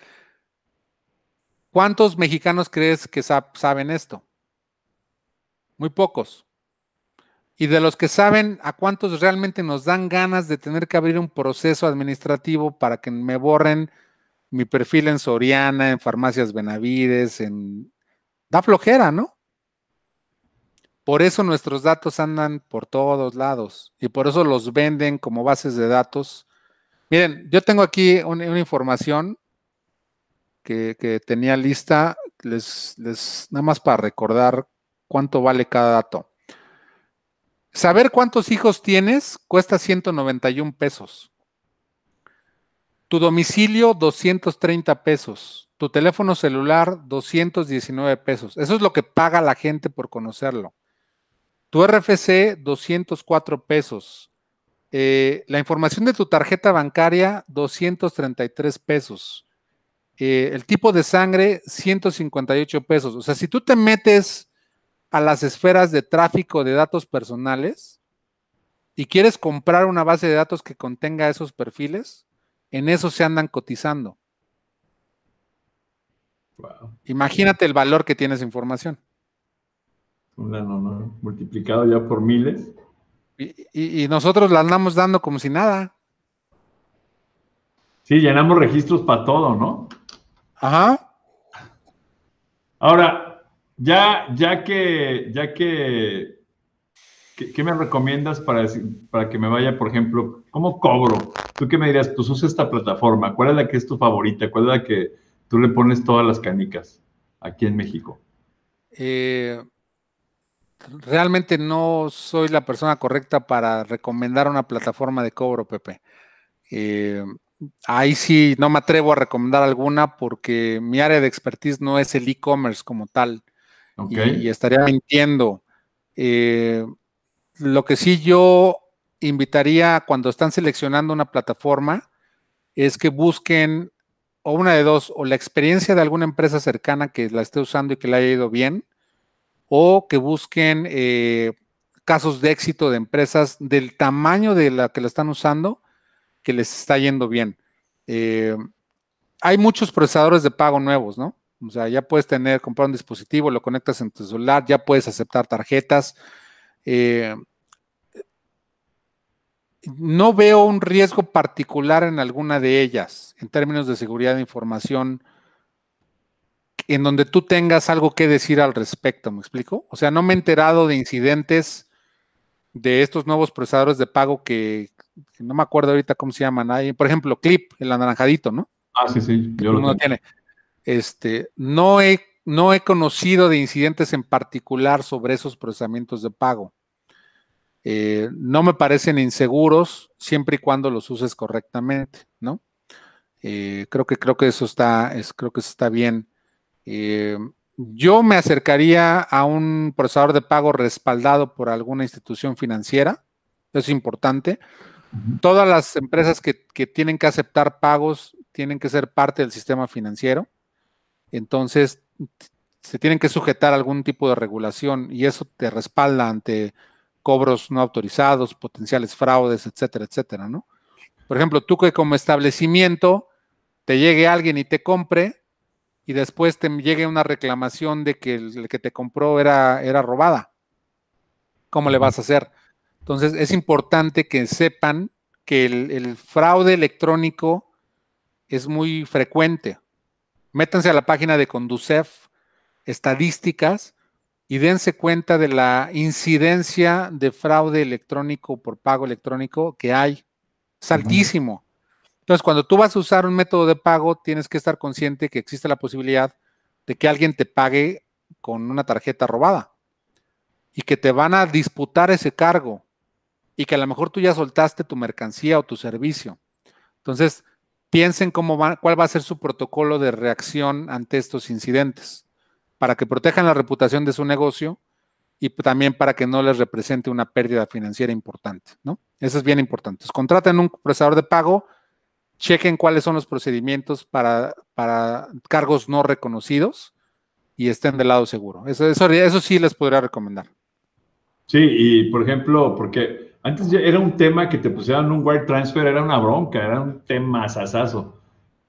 B: ¿cuántos mexicanos crees que saben esto? Muy pocos. Y de los que saben, ¿a cuántos realmente nos dan ganas de tener que abrir un proceso administrativo para que me borren mi perfil en Soriana, en Farmacias Benavides, en Da flojera, ¿no? Por eso nuestros datos andan por todos lados y por eso los venden como bases de datos. Miren, yo tengo aquí una, información que, tenía lista, les, les, nada más para recordar cuánto vale cada dato. Saber cuántos hijos tienes cuesta 191 pesos. Tu domicilio, 230 pesos tu teléfono celular 219 pesos. Eso es lo que paga la gente por conocerlo. Tu RFC 204 pesos. Eh, la información de tu tarjeta bancaria 233 pesos. Eh, el tipo de sangre 158 pesos. O sea, si tú te metes a las esferas de tráfico de datos personales y quieres comprar una base de datos que contenga esos perfiles, en eso se andan cotizando. Imagínate el valor que tiene esa información.
A: multiplicado ya por miles.
B: Y, nosotros la andamos dando como si nada.
A: Sí, llenamos registros para todo, ¿no? Ajá. Ahora, ya, ya que, ya que, ¿qué, me recomiendas para, para que me vaya, por ejemplo, cómo cobro? Tú qué me dirías, pues usa esta plataforma, ¿cuál es la que es tu favorita? ¿Cuál es la que, Tú le pones todas las canicas aquí en México.
B: Eh, realmente no soy la persona correcta para recomendar una plataforma de cobro, Pepe. Eh, ahí sí no me atrevo a recomendar alguna porque mi área de expertise no es el e-commerce como tal. Y, estaría mintiendo. Eh, lo que sí yo invitaría cuando están seleccionando una plataforma es que busquen o una de dos, o la experiencia de alguna empresa cercana que la esté usando y que le haya ido bien, o que busquen eh, casos de éxito de empresas del tamaño de la que la están usando, que les está yendo bien. Eh, hay muchos procesadores de pago nuevos, ¿no? O sea, ya puedes tener, comprar un dispositivo, lo conectas en tu celular, ya puedes aceptar tarjetas. Eh, no veo un riesgo particular en alguna de ellas, en términos de seguridad de información, en donde tú tengas algo que decir al respecto, ¿me explico? O sea, no me he enterado de incidentes de estos nuevos procesadores de pago que, no me acuerdo ahorita cómo se llaman. por ejemplo, Clip, el anaranjadito, ¿no? Ah, sí, sí, yo lo tengo. Este, no he, no he conocido de incidentes en particular sobre esos procesamientos de pago. Eh, no me parecen inseguros siempre y cuando los uses correctamente, ¿no? Eh, creo que creo que eso está, es, creo que está bien. Eh, yo me acercaría a un procesador de pago respaldado por alguna institución financiera, eso es importante. Todas las empresas que, que tienen que aceptar pagos tienen que ser parte del sistema financiero, entonces se tienen que sujetar a algún tipo de regulación y eso te respalda ante cobros no autorizados, potenciales fraudes, etcétera, etcétera, ¿no? Por ejemplo, tú que como establecimiento te llegue alguien y te compre y después te llegue una reclamación de que el, que te compró era, era robada. ¿Cómo le vas a hacer? Entonces, es importante que sepan que el, el fraude electrónico es muy frecuente. Métanse a la página de Conducef, estadísticas, y dense cuenta de la incidencia de fraude electrónico por pago electrónico que hay. Es altísimo. Entonces, cuando tú vas a usar un método de pago, tienes que estar consciente que existe la posibilidad de que alguien te pague con una tarjeta robada y que te van a disputar ese cargo y que a lo mejor tú ya soltaste tu mercancía o tu servicio. Entonces, piensen cómo cuál va a ser su protocolo de reacción ante estos incidentes para que protejan la reputación de su negocio y también para que no les represente una pérdida financiera importante, ¿no? Eso es bien importante. Contraten un procesador de pago, chequen cuáles son los procedimientos para, para cargos no reconocidos y estén del lado seguro. Eso, sí les podría recomendar. Sí,
A: y por ejemplo, porque antes era un tema que te pusieran un wire transfer, era una bronca, era un tema sasazo.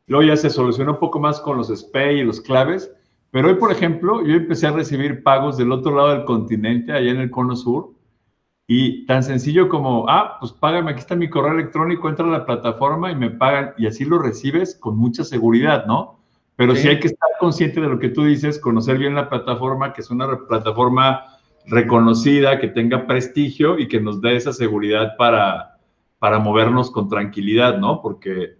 A: Luego ya se solucionó un poco más con los SPAY y los claves, pero hoy, por ejemplo, yo empecé a recibir pagos del otro lado del continente, allá en el cono sur, y tan sencillo como, ah, pues págame, aquí está mi correo electrónico, entra a la plataforma y me pagan, y así lo recibes con mucha seguridad, ¿no? Pero sí. hay que estar consciente de lo que tú dices, conocer bien la plataforma, que es una plataforma reconocida, que tenga prestigio y que nos dé esa seguridad para, para movernos con tranquilidad, ¿no? Porque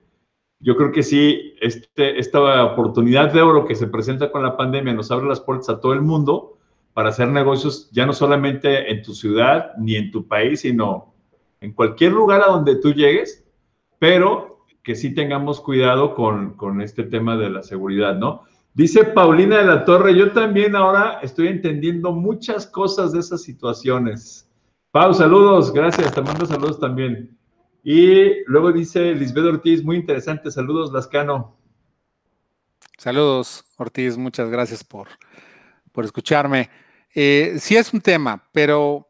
A: yo creo que sí, este, esta oportunidad de oro que se presenta con la pandemia nos abre las puertas a todo el mundo para hacer negocios ya no solamente en tu ciudad ni en tu país, sino en cualquier lugar a donde tú llegues, pero que sí tengamos cuidado con, con este tema de la seguridad, ¿no? Dice Paulina de la Torre, yo también ahora estoy entendiendo muchas cosas de esas situaciones. Pau, saludos, gracias, te mando saludos también. Y luego dice Lisbeth Ortiz, muy interesante, saludos Lascano.
B: Saludos Ortiz, muchas gracias por, escucharme. Eh, sí es un tema, pero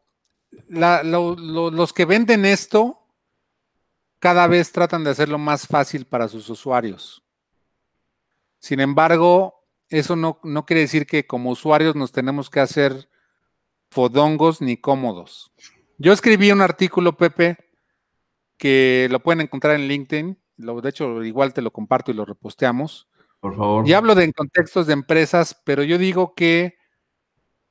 B: los que venden esto cada vez tratan de hacerlo más fácil para sus usuarios. Sin embargo, eso no, no quiere decir que como usuarios nos tenemos que hacer fodongos ni cómodos. Yo escribí un artículo, Pepe, que lo pueden encontrar en LinkedIn. de hecho, igual te lo comparto y lo reposteamos. Por favor. Y hablo de en contextos de empresas, pero yo digo que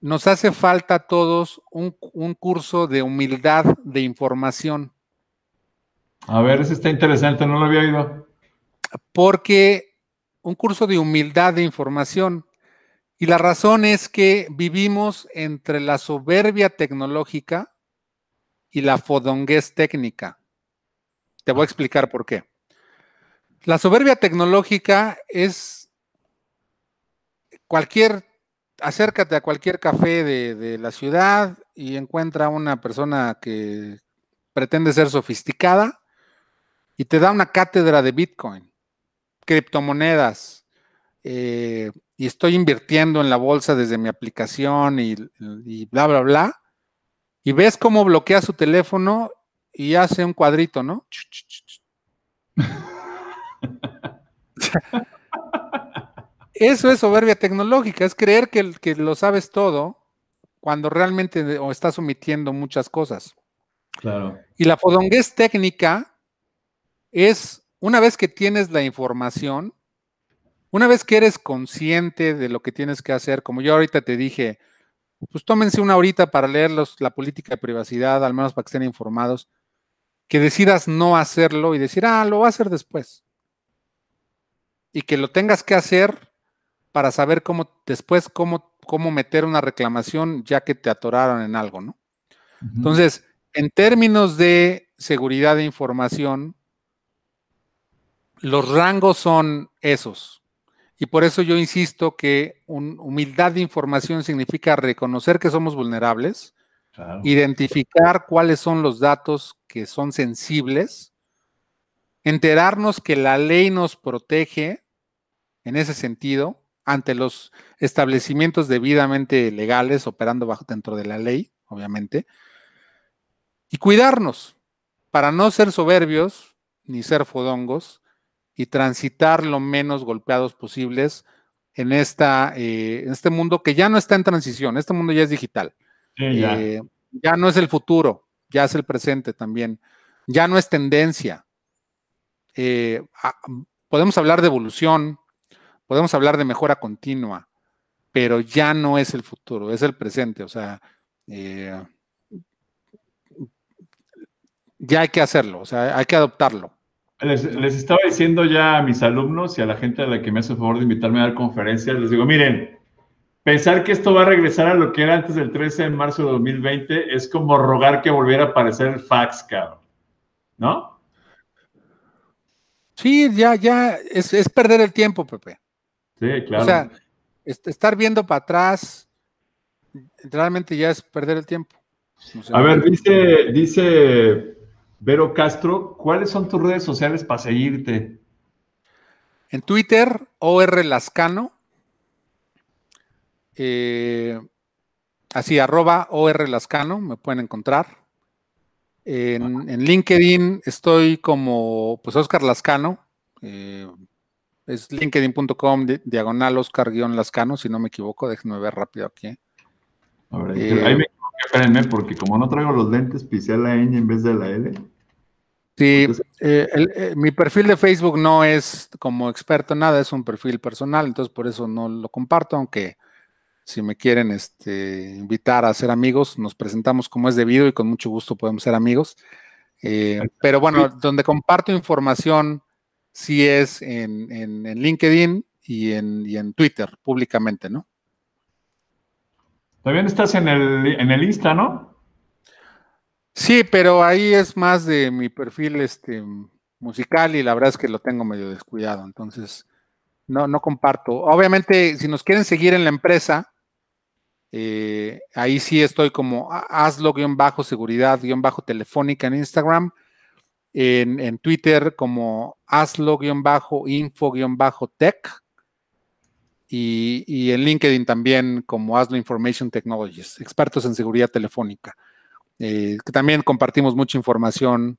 B: nos hace falta a todos un, un curso de humildad de información.
A: A ver, ese está
B: interesante, no lo había oído. Porque un curso de humildad de información. Y la razón es que vivimos entre la soberbia tecnológica y la fodonguez técnica. Te voy a explicar por qué. La soberbia tecnológica es cualquier, acércate a cualquier café de, la ciudad y encuentra a una persona que pretende ser sofisticada y te da una cátedra de Bitcoin, criptomonedas, eh, y estoy invirtiendo en la bolsa desde mi aplicación y, y bla, bla, bla. Y ves cómo bloquea su teléfono y hace un cuadrito, ¿no? Eso es soberbia tecnológica, es creer que, que lo sabes todo cuando realmente estás omitiendo muchas cosas. Claro. Y la fodonguez técnica es una vez que tienes la información, una vez que eres consciente de lo que tienes que hacer, como yo ahorita te dije, pues tómense una horita para leer la política de privacidad, al menos para que estén informados que decidas no hacerlo y decir, ah, lo voy a hacer después. Y que lo tengas que hacer para saber cómo, después, cómo, cómo meter una reclamación ya que te atoraron en algo, ¿no? Entonces, en términos de seguridad de información, los rangos son esos. Y por eso yo insisto que humildad de información significa reconocer que somos vulnerables, identificar cuáles son los datos que son sensibles, enterarnos que la ley nos protege en ese sentido ante los establecimientos debidamente legales operando bajo dentro de la ley, obviamente, y cuidarnos para no ser soberbios ni ser fodongos y transitar lo menos golpeados posibles en, esta, eh, en este mundo que ya no está en transición, este mundo ya es digital. Eh, ya no es el futuro, ya es el presente también. Ya no es tendencia. Eh, podemos hablar de evolución, podemos hablar de mejora continua, pero ya no es el futuro, es el presente. O sea, eh, ya hay que hacerlo, o sea, hay que adoptarlo. Les,
A: les, estaba diciendo ya a mis alumnos y a la gente a la que me hace el favor de invitarme a dar conferencias, les digo, miren, Pensar que esto va a regresar a lo que era antes del 13 de marzo de 2020 es como rogar que volviera a aparecer el fax, cabrón. ¿No?
B: Sí, ya, ya, es, perder el tiempo, Pepe.
A: Sí, claro. O sea,
B: estar viendo para atrás realmente ya es perder el tiempo.
A: a ver, dice, dice Vero Castro, ¿cuáles son tus redes sociales para
B: seguirte? En Twitter, OR Lascano. Eh, así, arroba orlascano, me pueden encontrar. En, LinkedIn estoy como pues Oscar Lascano. Eh, es linkedin.com diagonal Oscar-Lascano, si no me equivoco, déjenme ver rápido aquí.
A: A ver, ahí eh, me espérenme, porque como no traigo los lentes, pisé la N en vez de la L.
B: Sí, mi perfil de Facebook no es como experto nada, es un perfil personal, entonces por eso no lo comparto, aunque si me quieren este, invitar a ser amigos, nos presentamos como es debido y con mucho gusto podemos ser amigos. Eh, pero bueno, donde comparto información sí es en, LinkedIn y en, en, Twitter públicamente, ¿no?
A: También estás en el, en
B: Insta, ¿no? Sí, pero ahí es más de mi perfil este, musical y la verdad es que lo tengo medio descuidado, entonces no, no comparto. Obviamente, si nos quieren seguir en la empresa, eh, ahí sí estoy como hazlo-seguridad-telefónica en Instagram. En, en, Twitter como hazlo-info-tech. Y, y, en LinkedIn también como Hazlo Information Technologies, expertos en seguridad telefónica. Eh, que también compartimos mucha información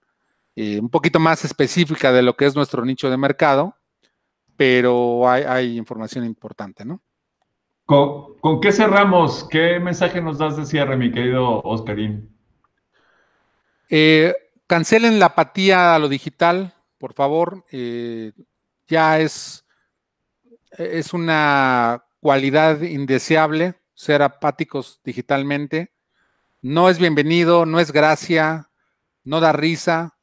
B: eh, un poquito más específica de lo que es nuestro nicho de mercado, pero hay información importante, ¿no?
A: ¿Con, qué cerramos? ¿Qué mensaje nos das de cierre, mi querido Oscarín?
B: Eh, cancelen la apatía a lo digital, por favor. Eh, ya es, es una cualidad indeseable ser apáticos digitalmente. No es bienvenido, no es gracia, no da risa.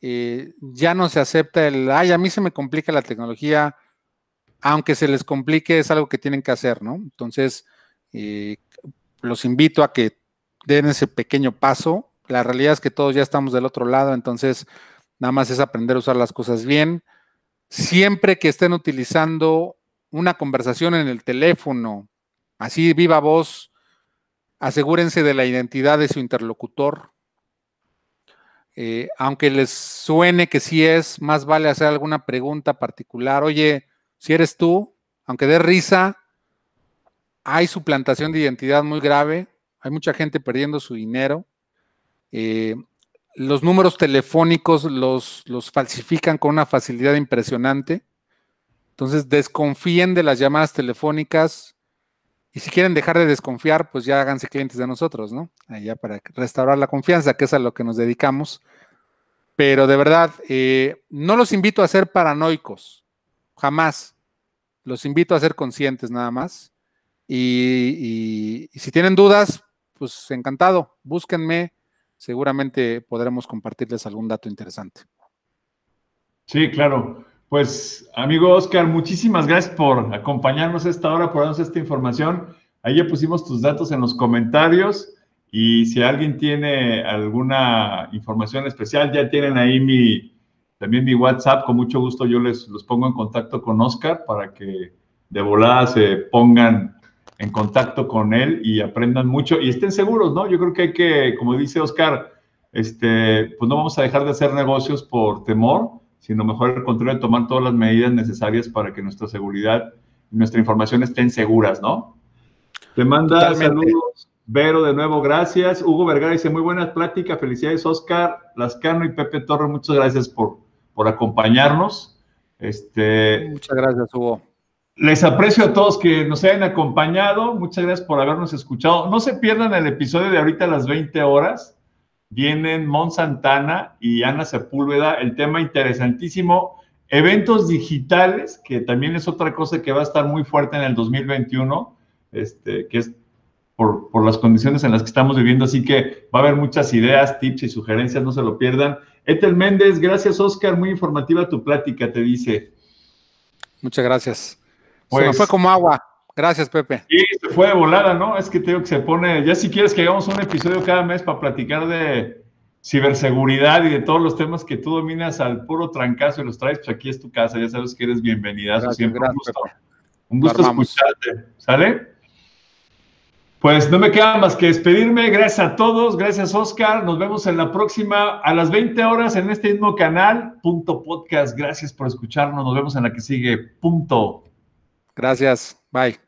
B: Eh, ya no se acepta el, ay, a mí se me complica la tecnología, aunque se les complique, es algo que tienen que hacer, ¿no? Entonces, eh, los invito a que den ese pequeño paso. La realidad es que todos ya estamos del otro lado, entonces nada más es aprender a usar las cosas bien. Siempre que estén utilizando una conversación en el teléfono, así viva voz, asegúrense de la identidad de su interlocutor. Eh, aunque les suene que sí es, más vale hacer alguna pregunta particular. Oye, si eres tú, aunque dé risa, hay suplantación de identidad muy grave, hay mucha gente perdiendo su dinero. Eh, los números telefónicos los, falsifican con una facilidad impresionante. Entonces, desconfíen de las llamadas telefónicas. Y si quieren dejar de desconfiar, pues ya háganse clientes de nosotros, ¿no? Allá para restaurar la confianza, que es a lo que nos dedicamos. Pero de verdad, eh, no los invito a ser paranoicos, jamás. Los invito a ser conscientes nada más. Y, si tienen dudas, pues encantado, búsquenme, seguramente podremos compartirles algún dato interesante.
A: Sí, claro. Pues, amigo Oscar, muchísimas gracias por acompañarnos esta hora, por darnos esta información. Ahí ya pusimos tus datos en los comentarios y si alguien tiene alguna información especial, ya tienen ahí mi, también mi WhatsApp, con mucho gusto yo les los pongo en contacto con Oscar para que de volada se pongan en contacto con él y aprendan mucho y estén seguros, ¿no? Yo creo que hay que, como dice Oscar, este, pues no vamos a dejar de hacer negocios por temor, sino mejor al contrario, tomar todas las medidas necesarias para que nuestra seguridad y nuestra información estén seguras, ¿no? Te manda saludos. Vero, de nuevo, gracias. Hugo Vergara dice, muy buenas pláticas, felicidades, Oscar, Lascano y Pepe Torre. muchas gracias por por acompañarnos. Este, Muchas gracias, Hugo. Les aprecio a todos que nos hayan acompañado. Muchas gracias por habernos escuchado. No se pierdan el episodio de ahorita a las 20 horas. Vienen Mon Santana y Ana Sepúlveda. El tema interesantísimo, eventos digitales, que también es otra cosa que va a estar muy fuerte en el 2021, este, que es por, por las condiciones en las que estamos viviendo. Así que va a haber muchas ideas, tips y sugerencias. No se lo pierdan. Etel Méndez, gracias Oscar, muy informativa tu plática, te dice. Muchas gracias.
B: se me pues fue como agua. Gracias, Pepe. Sí,
A: se fue de volada, ¿no? Es que tengo que se pone, ya si quieres que hagamos un episodio cada mes para platicar de ciberseguridad y de todos los temas que tú dominas al puro trancazo y los traes, pues aquí es tu casa, ya sabes que eres bienvenida. Siempre un gusto. Un gusto escucharte. ¿Sale? Pues no me queda más que despedirme. Gracias a todos, gracias Oscar. Nos vemos en la próxima a las 20 horas en este mismo canal, punto podcast. Gracias por escucharnos. Nos vemos en la que sigue, punto. Gracias, bye.